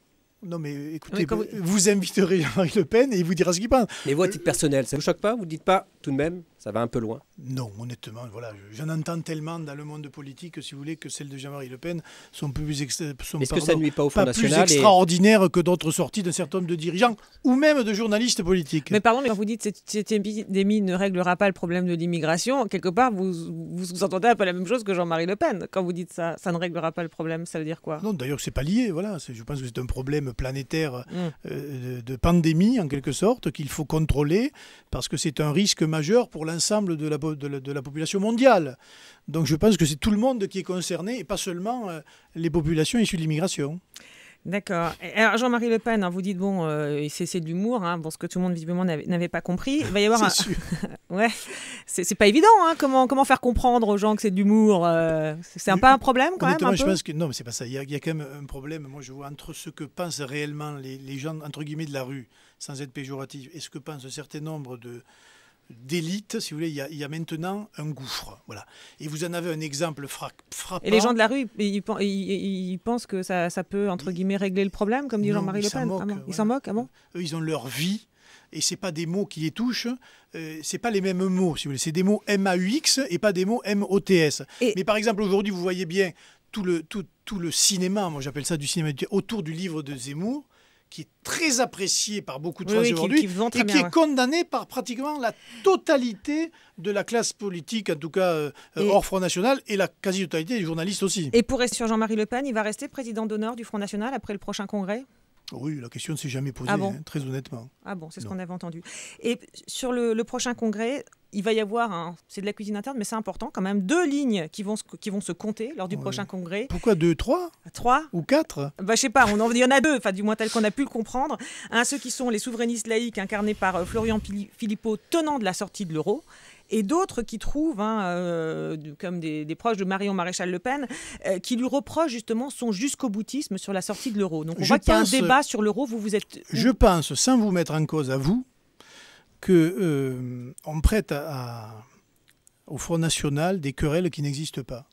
Non, mais écoutez, vous... inviterez jean Le Pen et il vous dira ce qu'il pense. Mais vous, à titre personnel, ça ne vous choque pas Vous ne dites pas tout de même ça va un peu loin Non, honnêtement, voilà, j'en entends tellement dans le monde politique, si vous voulez, que celles de Jean-Marie Le Pen sont plus, pas extraordinaires que d'autres sorties d'un certain nombre de dirigeants ou même de journalistes politiques. Mais pardon, mais quand vous dites que cette épidémie ne réglera pas le problème de l'immigration, quelque part, vous entendez un peu la même chose que Jean-Marie Le Pen quand vous dites ça. Ça ne réglera pas le problème, ça veut dire quoi Non, d'ailleurs, c'est pas lié. Voilà, je pense que c'est un problème planétaire mm. euh, de, de pandémie en quelque sorte qu'il faut contrôler parce que c'est un risque majeur pour la ensemble de la, de, la, population mondiale. Donc je pense que c'est tout le monde qui est concerné et pas seulement euh, les populations issues de l'immigration. D'accord. Alors Jean-Marie Le Pen, hein, vous dites bon, euh, c'est de l'humour, hein, bon, ce que tout le monde visiblement n'avait pas compris. va y avoir. sûr. ouais. C'est pas évident. Hein, comment comment faire comprendre aux gens que c'est de l'humour euh, C'est un, hum, pas un problème quand même. je pense que non, mais c'est pas ça. Il y, a, quand même un problème. Moi, je vois entre ce que pensent réellement les, les gens entre guillemets de la rue, sans être péjoratif, et ce que pensent un certain nombre de d'élite, si vous voulez, il y, a, maintenant un gouffre. Voilà. Et vous en avez un exemple frappant. Et les gens de la rue, ils, ils, pensent que ça, peut, entre guillemets, régler le problème, comme dit Jean-Marie Le Pen. Ah ils s'en moquent, ah ils ont leur vie et c'est pas des mots qui les touchent, ce euh, c'est pas les mêmes mots, si vous voulez, c'est des mots M-A-U-X et pas des mots MOTS. Mais par exemple, aujourd'hui, vous voyez bien tout le, tout, tout le cinéma, moi j'appelle ça du cinéma, autour du livre de Zemmour, qui est très apprécié par beaucoup de gens Français aujourd'hui et qui est condamné par pratiquement la totalité de la classe politique, en tout cas euh, hors Front National, et la quasi-totalité des journalistes aussi. Et pour rester sur Jean-Marie Le Pen, il va rester président d'honneur du Front National après le prochain congrès oui, la question ne s'est jamais posée, ah hein, très honnêtement. Ah bon, c'est ce qu'on avait entendu. Et sur le, prochain congrès, il va y avoir, c'est de la cuisine interne, mais c'est important quand même, deux lignes qui vont se, qui vont se compter lors du prochain congrès. Pourquoi deux, trois Trois Ou quatre bah, Je sais pas, on en, il y en a deux, du moins tel qu'on a pu le comprendre. Un, ceux qui sont les souverainistes laïques incarnés par euh, Florian Philippot, tenant de la sortie de l'euro, et d'autres qui trouvent, hein, euh, comme des, proches de Marion Maréchal Le Pen, euh, qui lui reprochent justement son jusqu'au boutisme sur la sortie de l'euro. Donc on je voit qu'il y a un débat sur l'euro, vous vous êtes... Je pense, sans vous mettre en cause à vous, qu'on euh, on prête à, au Front National des querelles qui n'existent pas.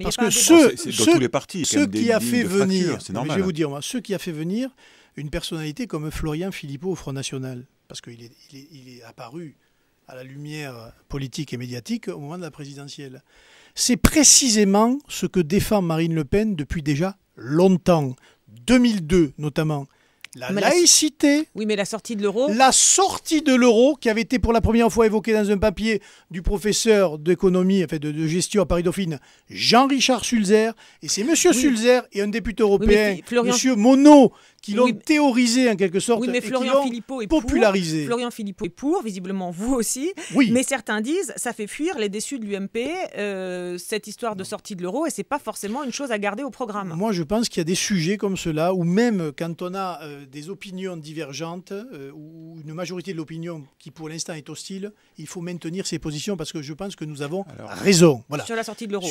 Parce que ceux, ceux qui a fait venir, je vais vous dire, ceux qui a fait venir une personnalité comme Florian Philippot au Front National, parce qu'il il est, apparu à la lumière politique et médiatique au moment de la présidentielle. C'est précisément ce que défend Marine Le Pen depuis déjà longtemps, 2002 notamment. La laïcité. Oui, mais la sortie de l'euro. La sortie de l'euro, qui avait été pour la première fois évoquée dans un papier du professeur d'économie, de, de, gestion à Paris-Dauphine, Jean-Richard Sulzer. Et c'est Monsieur Sulzer et un député européen, M. Monod, qui l'ont théorisé en quelque sorte. Oui, mais Florian Philippot est popularisé. Pour, Florian Philippot est pour, visiblement vous aussi. Oui. Mais certains disent ça fait fuir les déçus de l'UMP, euh, cette histoire de sortie de l'euro, et c'est pas forcément une chose à garder au programme. Moi, je pense qu'il y a des sujets comme cela où même quand on a. Euh, euh, des opinions divergentes euh, ou une majorité de l'opinion qui pour l'instant est hostile, il faut maintenir ses positions parce que je pense que nous avons raison. Voilà. Sur la sortie de l'euro.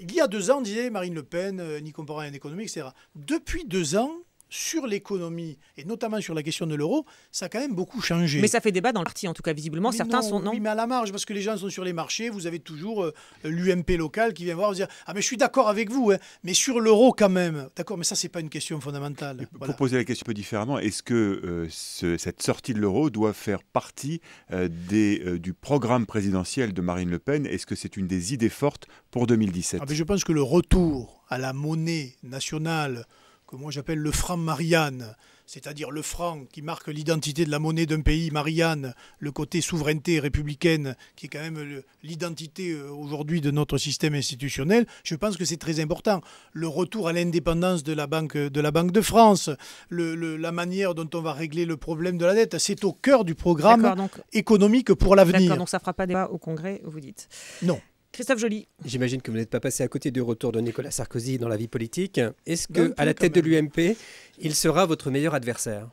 Il y a deux ans, disait Marine Le Pen, euh, ni comparant à économie, etc. Depuis deux ans, sur l'économie, et notamment sur la question de l'euro, ça a quand même beaucoup changé. Mais ça fait débat dans le parti, en tout cas, visiblement. Certains sont non. Oui, mais à la marge, parce que les gens sont sur les marchés, vous avez toujours euh, l'UMP local qui vient voir vous dire Ah, mais je suis d'accord avec vous, hein, mais sur l'euro quand même. D'accord, mais ça, c'est pas une question fondamentale. Pour poser la question un peu différemment, est-ce que euh, cette sortie de l'euro doit faire partie euh, des, du programme présidentiel de Marine Le Pen Est-ce que c'est une des idées fortes pour 2017 ah, mais Je pense que le retour à la monnaie nationale que moi j'appelle le franc Marianne, c'est-à-dire le franc qui marque l'identité de la monnaie d'un pays, Marianne, le côté souveraineté républicaine, qui est quand même l'identité euh, aujourd'hui de notre système institutionnel, je pense que c'est très important. Le retour à l'indépendance de, la banque, de la Banque de France, le, la manière dont on va régler le problème de la dette, c'est au cœur du programme économique pour l'avenir. donc ça ne fera pas débat au Congrès, vous dites Non. Christophe Joly. J'imagine que vous n'êtes pas passé à côté du retour de Nicolas Sarkozy dans la vie politique. Est-ce que, à la tête de l'UMP, il sera votre meilleur adversaire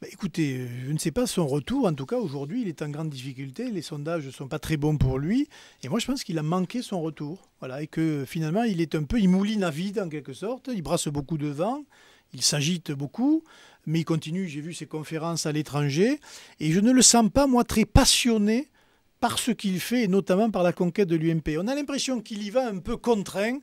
bah, écoutez, euh, je ne sais pas son retour. En tout cas, aujourd'hui, il est en grande difficulté. Les sondages ne sont pas très bons pour lui. Et moi, je pense qu'il a manqué son retour. Voilà, et que finalement, il est un peu, il mouline à vide en quelque sorte. Il brasse beaucoup de vent. Il s'agite beaucoup, mais il continue. J'ai vu ses conférences à l'étranger. Et je ne le sens pas, moi, très passionné par ce qu'il fait, et notamment par la conquête de l'UMP. On a l'impression qu'il y va un peu contraint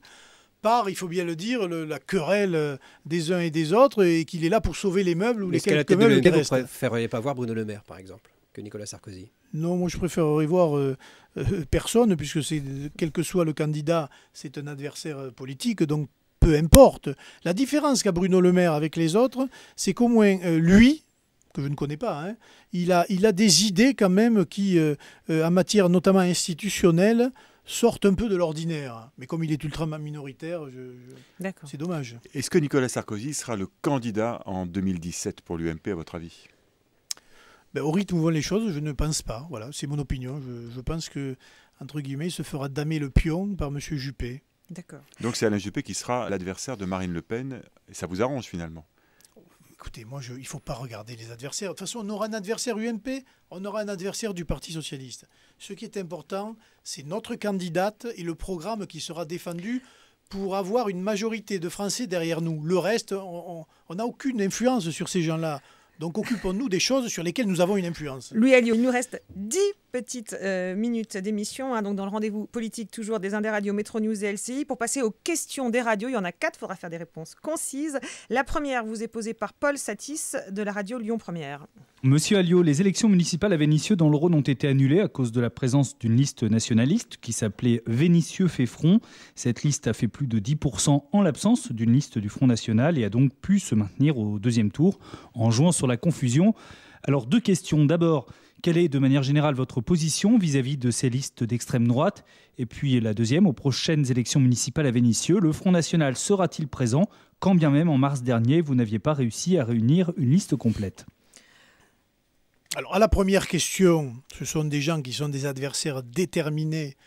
par, il faut bien le dire, la querelle euh, des uns et des autres, et qu'il est là pour sauver les meubles ou les quelques meubles Est-ce qu'à pas voir Bruno Le Maire, par exemple, que Nicolas Sarkozy Non, moi je préférerais voir euh, euh, personne, puisque quel que soit le candidat, c'est un adversaire politique, donc peu importe. La différence qu'a Bruno Le Maire avec les autres, c'est qu'au moins lui, que je ne connais pas, hein. il, a, il a des idées quand même qui, euh, euh, en matière notamment institutionnelle, sortent un peu de l'ordinaire. Mais comme il est ultra minoritaire, c'est dommage. Est-ce que Nicolas Sarkozy sera le candidat en 2017 pour l'UMP, à votre avis ben, Au rythme où vont les choses, je ne pense pas. Voilà, c'est mon opinion. Je, pense que, entre guillemets, se fera damer le pion par M. Juppé. D'accord. Donc c'est Alain Juppé qui sera l'adversaire de Marine Le Pen. Et ça vous arrange finalement Écoutez, moi, je, il ne faut pas regarder les adversaires. De toute façon, on aura un adversaire UMP, on aura un adversaire du Parti socialiste. Ce qui est important, c'est notre candidate et le programme qui sera défendu pour avoir une majorité de Français derrière nous. Le reste, on n'a aucune influence sur ces gens-là. Donc occupons-nous des choses sur lesquelles nous avons une influence. Louis Alliot, il nous reste 10 petite euh, minute d'émission, hein, donc dans le rendez-vous politique toujours des Indes Radio, Métro News et LCI, pour passer aux questions des radios. Il y en a quatre, il faudra faire des réponses concises. La première vous est posée par Paul Satis de la radio Lyon Première. Monsieur Alliot, les élections municipales à Vénissieux dans le Rhône ont été annulées à cause de la présence d'une liste nationaliste qui s'appelait Vénissieux fait front. Cette liste a fait plus de 10% en l'absence d'une liste du Front National et a donc pu se maintenir au deuxième tour en jouant sur la confusion. Alors deux questions. D'abord, quelle est de manière générale votre position vis-à-vis de ces listes d'extrême droite Et puis la deuxième, aux prochaines élections municipales à Vénissieux, le Front National sera-t-il présent quand bien même en mars dernier vous n'aviez pas réussi à réunir une liste complète alors, à la première question, ce sont des gens qui sont des adversaires déterminés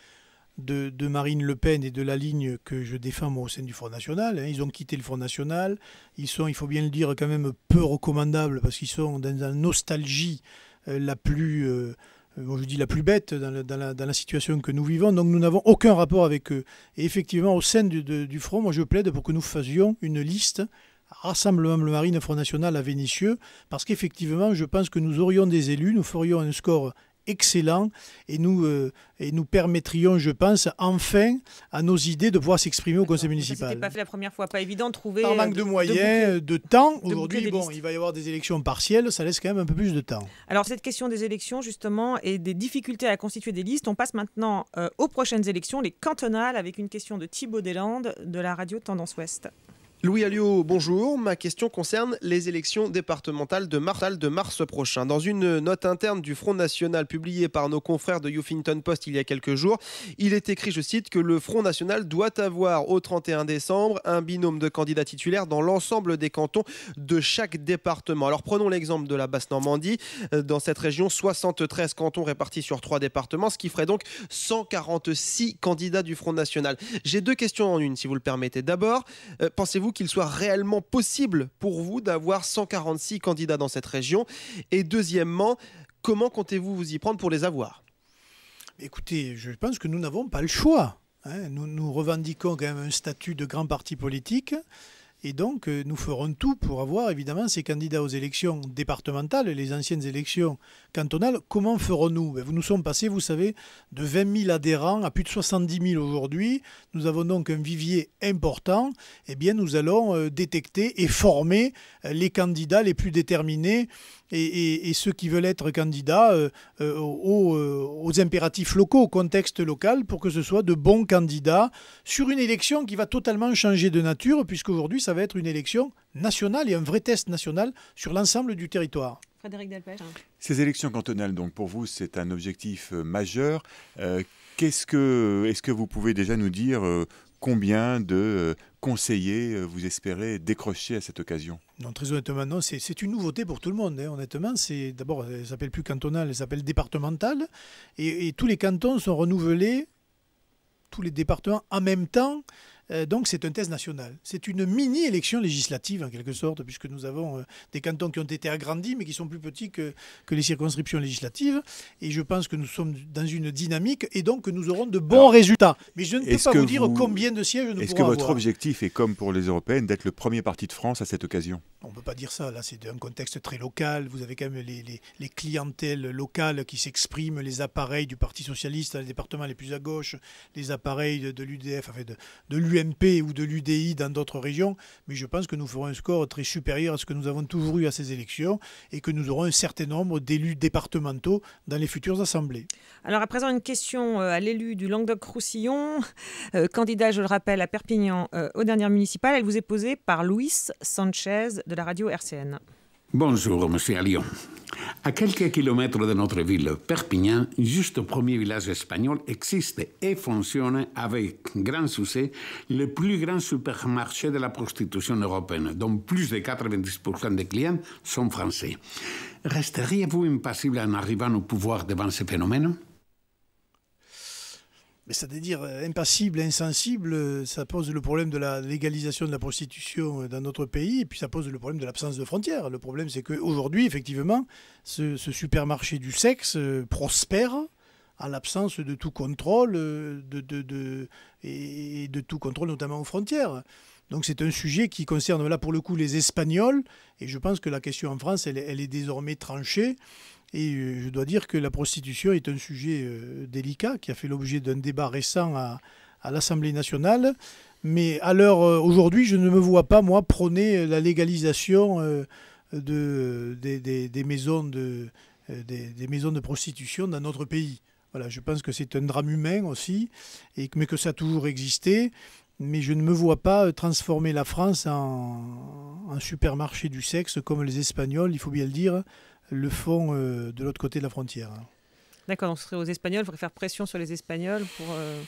de, Marine Le Pen et de la ligne que je défends moi, au sein du Front National. Hein. Ils ont quitté le Front National. Ils sont, il faut bien le dire, quand même peu recommandables parce qu'ils sont dans la nostalgie euh, la plus... Euh, la plus bête dans la, situation que nous vivons. Donc nous n'avons aucun rapport avec eux. Et effectivement, au sein du, Front, moi je plaide pour que nous fassions une liste Rassemblement le Marine Front National à Vénissieux, parce qu'effectivement, je pense que nous aurions des élus, nous ferions un score excellent et nous, euh, nous permettrions, je pense, enfin à nos idées de pouvoir s'exprimer au conseil municipal. C'était pas fait la première fois, pas évident de trouver. Par euh, manque de, moyens, de, euh, temps. Aujourd'hui, bon, il va y avoir des élections partielles, ça laisse quand même un peu plus de temps. Alors cette question des élections justement et des difficultés à constituer des listes, on passe maintenant aux prochaines élections, les cantonales, avec une question de Thibaut Deslandes de la radio Tendance Ouest. Louis Alliot, bonjour. Ma question concerne les élections départementales de mars, de mars prochain. Dans une note interne du Front National publiée par nos confrères de Huffington Post il y a quelques jours, il est écrit, je cite, que le Front National doit avoir au 31 décembre un binôme de candidats titulaires dans l'ensemble des cantons de chaque département. Alors prenons l'exemple de la Basse-Normandie. Euh, dans cette région, 73 cantons répartis sur trois départements, ce qui ferait donc 146 candidats du Front National. J'ai deux questions en une, si vous le permettez. D'abord, euh, pensez-vous qu'il soit réellement possible pour vous d'avoir 146 candidats dans cette région Et deuxièmement, comment comptez-vous vous y prendre pour les avoir Écoutez, je pense que nous n'avons pas le choix. Hein. Nous, nous revendiquons quand même un statut de grand parti politique. Et donc, euh, nous ferons tout pour avoir, évidemment, ces candidats aux élections départementales, les anciennes élections cantonales. Comment ferons-nous ben, Vous nous sommes passés, vous savez, de 20 000 adhérents à plus de 70 000 aujourd'hui. Nous avons donc un vivier important. Eh bien, nous allons euh, détecter et former euh, les candidats les plus déterminés et, ceux qui veulent être candidats euh, euh, euh, aux, impératifs locaux, au contexte local, pour que ce soit de bons candidats sur une élection qui va totalement changer de nature, puisqu'aujourd'hui, ça va être une élection nationale et un vrai test national sur l'ensemble du territoire. Frédéric Ces élections cantonales, donc, pour vous, c'est un objectif majeur. Qu'est-ce que, est-ce que vous pouvez déjà nous dire combien de euh, conseillers euh, vous espérez décrocher à cette occasion non, très honnêtement, non, c'est une nouveauté pour tout le monde. Hein. Honnêtement, c'est d'abord, elle s'appelle plus cantonale, elle s'appelle départementale. et tous les cantons sont renouvelés, tous les départements en même temps. Euh, donc c'est un test national. C'est une mini-élection législative en quelque sorte, puisque nous avons euh, des cantons qui ont été agrandis, mais qui sont plus petits que, que les circonscriptions législatives. Et je pense que nous sommes dans une dynamique et donc que nous aurons de bons résultats. Mais je ne peux pas vous dire combien de sièges nous Est-ce que votre objectif est, comme pour les Européennes, d'être le premier parti de France à cette occasion On ne peut pas dire ça. Là, c'est un contexte très local. Vous avez quand même les, clientèles locales qui s'expriment, les appareils du Parti socialiste dans les départements les plus à gauche, les appareils de, l'UDF, enfin de, de MP ou de l'UDI dans d'autres régions, mais je pense que nous ferons un score très supérieur à ce que nous avons toujours eu à ces élections et que nous aurons un certain nombre d'élus départementaux dans les futures assemblées. Alors à présent, une question euh, à l'élu du Languedoc-Roussillon, euh, candidat, je le rappelle, à Perpignan euh, aux dernières municipales. Elle vous est posée par Luis Sanchez de la radio RCN. Bonjour, monsieur Allion. À quelques kilomètres de notre ville, Perpignan, juste au premier village espagnol, existe et fonctionne avec grand succès le plus grand supermarché de la prostitution européenne, dont plus de 90% des clients sont français. Resteriez-vous impassible en arrivant au pouvoir devant ce phénomène c'est-à-dire euh, impassible, insensible, euh, ça pose le problème de la légalisation de la prostitution euh, dans notre pays, et puis ça pose le problème de l'absence de frontières. Le problème, c'est qu'aujourd'hui, effectivement, ce, supermarché du sexe prospère à l'absence de tout contrôle, de, de, et de tout contrôle notamment aux frontières. Donc c'est un sujet qui concerne là pour le coup les Espagnols, et je pense que la question en France, elle est désormais tranchée. Et euh, je dois dire que la prostitution est un sujet euh, délicat qui a fait l'objet d'un débat récent à, l'Assemblée nationale. Mais à l'heure euh, aujourd'hui, je ne me vois pas, moi, prôner la légalisation de, des, maisons de, des, maisons de prostitution dans notre pays. Voilà, je pense que c'est un drame humain aussi, et, mais que ça a toujours existé. Mais je ne me vois pas transformer la France en supermarché du sexe comme les Espagnols, il faut bien le dire, le font euh, de l'autre côté de la frontière. Hein. D'accord, donc ce serait aux Espagnols, il faudrait faire pression sur les Espagnols pour... Euh,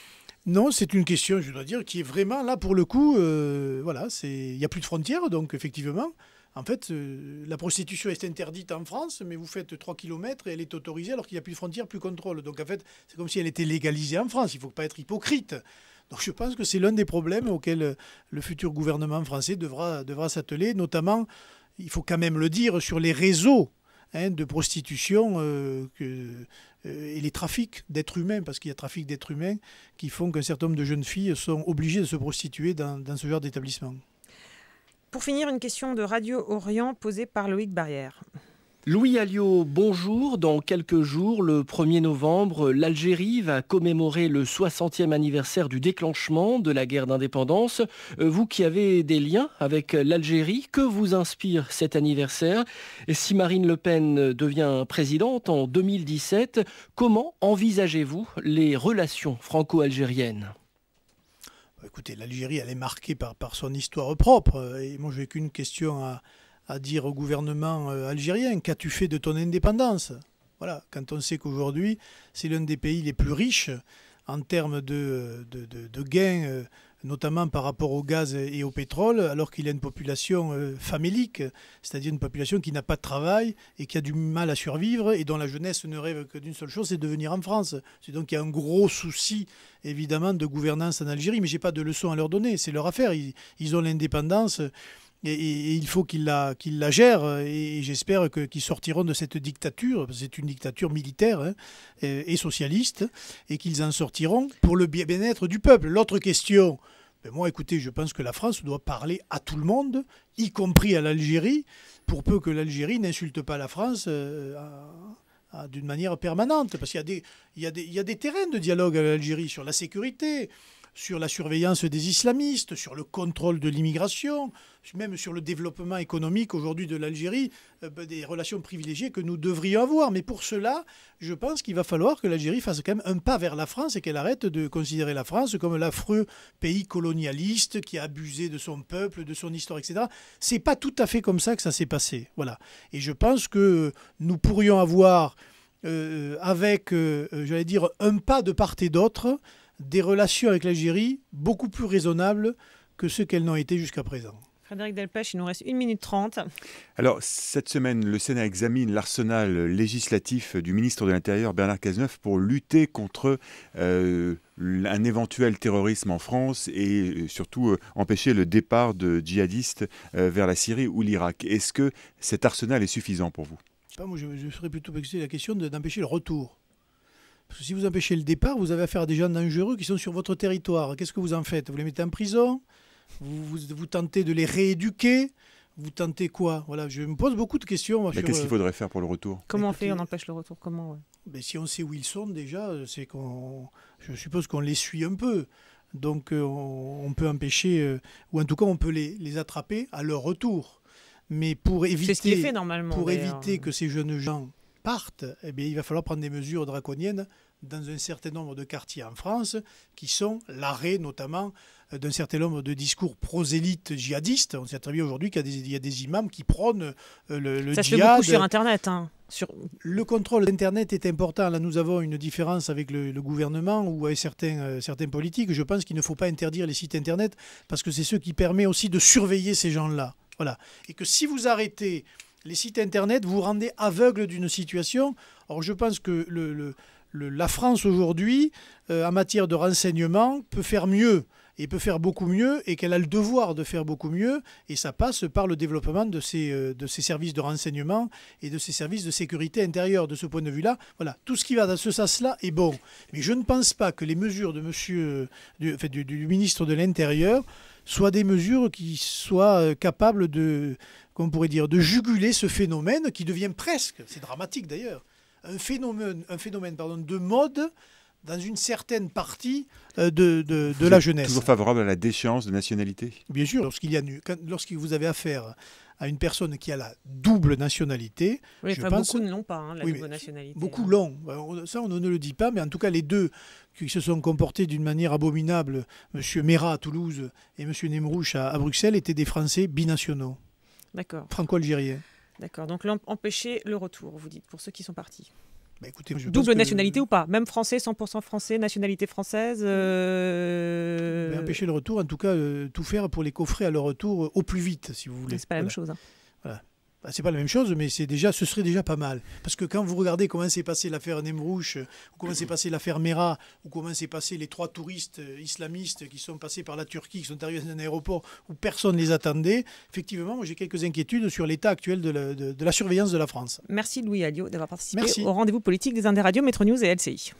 non, c'est une question, je dois dire, qui est vraiment là pour le coup. Euh, voilà, c'est il n'y a plus de frontières, donc effectivement, en fait, la prostitution est interdite en France, mais vous faites 3 km et elle est autorisée alors qu'il n'y a plus de frontières, plus contrôle. Donc en fait, c'est comme si elle était légalisée en France. Il ne faut pas être hypocrite. Donc je pense que c'est l'un des problèmes auxquels le futur gouvernement français devra, devra s'atteler, notamment, il faut quand même le dire, sur les réseaux Hein, de prostitution euh, euh, et les trafics d'êtres humains, parce qu'il y a trafic d'êtres humains qui font qu'un certain nombre de jeunes filles sont obligées de se prostituer dans, dans ce genre d'établissement. Pour finir, une question de Radio Orient posée par Loïc Barrière. Louis Alliot, bonjour. Dans quelques jours, le 1er novembre, l'Algérie va commémorer le 60e anniversaire du déclenchement de la guerre d'indépendance. Euh, vous qui avez des liens avec l'Algérie, que vous inspire cet anniversaire Et Si Marine Le Pen devient présidente en 2017, comment envisagez-vous les relations franco-algériennes Écoutez, l'Algérie, elle est marquée par, par son histoire propre. Et moi, j'ai qu'une question à, à dire au gouvernement euh, algérien Qu'as-tu fait de ton indépendance Voilà, quand on sait qu'aujourd'hui, c'est l'un des pays les plus riches en termes de, de, gains euh, notamment par rapport au gaz et au pétrole, alors qu'il a une population euh, famélique, c'est-à-dire une population qui n'a pas de travail et qui a du mal à survivre et dont la jeunesse ne rêve que d'une seule chose, c'est de venir en France. C'est donc il y a un gros souci, évidemment, de gouvernance en Algérie, mais je n'ai pas de leçons à leur donner, c'est leur affaire. Ils, ils ont l'indépendance et, il faut qu'il la, qu'il la gère. Et, j'espère qu'ils sortiront de cette dictature, c'est une dictature militaire hein, et, socialiste, et qu'ils en sortiront pour le bien-être du peuple. L'autre question, ben moi écoutez, je pense que la France doit parler à tout le monde, y compris à l'Algérie, pour peu que l'Algérie n'insulte pas la France. Euh, d'une manière permanente, parce qu'il y a, des, y, y a des terrains de dialogue à l'Algérie sur la sécurité, sur la surveillance des islamistes, sur le contrôle de l'immigration, même sur le développement économique aujourd'hui de l'Algérie, euh, ben, des relations privilégiées que nous devrions avoir. Mais pour cela, je pense qu'il va falloir que l'Algérie fasse quand même un pas vers la France et qu'elle arrête de considérer la France comme l'affreux pays colonialiste qui a abusé de son peuple, de son histoire, etc. C'est pas tout à fait comme ça que ça s'est passé. Voilà. Et je pense que nous pourrions avoir, euh, avec, euh, j'allais dire, un pas de part et d'autre, des relations avec l'Algérie beaucoup plus raisonnables que ce qu'elles n'ont été jusqu'à présent. Frédéric Delpech, il nous reste 1 minute 30. Alors, cette semaine, le Sénat examine l'arsenal législatif du ministre de l'Intérieur, Bernard Cazeneuve, pour lutter contre euh, un éventuel terrorisme en France et euh, surtout euh, empêcher le départ de djihadistes vers la Syrie ou l'Irak. Est-ce que cet arsenal est suffisant pour vous je pas, moi, je, serais plutôt la question d'empêcher le retour. si vous empêchez le départ, vous avez affaire à des gens dangereux qui sont sur votre territoire. Qu'est-ce que vous en faites Vous les mettez en prison vous, tentez de les rééduquer. Vous tentez quoi Voilà, je me pose beaucoup de questions. qu'est-ce qu'il euh, faudrait faire pour le retour Comment on fait On empêche le retour Comment ben, Si on sait où ils sont déjà, euh, c'est qu'on, je suppose qu'on les suit un peu. Donc euh, on, peut empêcher, ou en tout cas on peut les, attraper à leur retour. Mais pour éviter, ce fait normalement, pour éviter que ces jeunes gens partent, eh bien, il va falloir prendre des mesures draconiennes dans un certain nombre de quartiers en France qui sont l'arrêt notamment euh, d'un certain nombre de discours prosélytes djihadistes. On sait très bien aujourd'hui qu'il y, a des imams qui prônent euh, le, le Ça Se fait beaucoup sur Internet. Hein, sur... Le contrôle d'Internet est important. Là, nous avons une différence avec le, gouvernement ou avec certains, euh, certains politiques. Je pense qu'il ne faut pas interdire les sites Internet parce que c'est ce qui permet aussi de surveiller ces gens-là. Voilà. Et que si vous arrêtez les sites Internet, vous rendez aveugle d'une situation. Or, je pense que le, le la France aujourd'hui, euh, en matière de renseignement, peut faire mieux et peut faire beaucoup mieux et qu'elle a le devoir de faire beaucoup mieux. Et ça passe par le développement de ses euh, de services de renseignement et de ses services de sécurité intérieure. De ce point de vue-là, voilà, tout ce qui va dans ce sens-là est bon. Mais je ne pense pas que les mesures de monsieur, du, du, ministre de l'Intérieur soient des mesures qui soient euh, capables de, pourrait dire, de juguler ce phénomène qui devient presque, c'est dramatique d'ailleurs, un phénomène, un phénomène pardon, de mode dans une certaine partie euh, de, la jeunesse. Toujours favorable à la déchéance de nationalité Bien sûr, lorsqu'il y a, quand, lorsque vous avez affaire à une personne qui a la double nationalité, beaucoup ne l'ont pas, hein, la double nationalité. Beaucoup hein. l'ont, ça on ne le dit pas, mais en tout cas les deux qui se sont comportés d'une manière abominable, M. Mera à Toulouse et M. Nemrouche à, à Bruxelles, étaient des Français binationaux. D'accord. Franco-algériens. D'accord, donc empêcher le retour, vous dites, pour ceux qui sont partis. Bah, Double nationalité ou pas Même français, 100% français, nationalité française euh Empêcher le retour, en tout cas, euh, tout faire pour les coffrer à leur retour euh, au plus vite, si vous voulez. C'est pas la même chose. Hein. Ce bah, c'est pas la même chose, mais c'est déjà, ce serait déjà pas mal. Parce que quand vous regardez comment s'est passée l'affaire Nemrouche, comment s'est passée l'affaire Mera, ou comment s'est passé les trois touristes euh, islamistes qui sont passés par la Turquie, qui sont arrivés dans un aéroport où personne ne les attendait, effectivement, j'ai quelques inquiétudes sur l'état actuel de la, surveillance de la France. Merci Louis Alliot d'avoir participé au rendez-vous politique des Indes Radio, Métro News et LCI.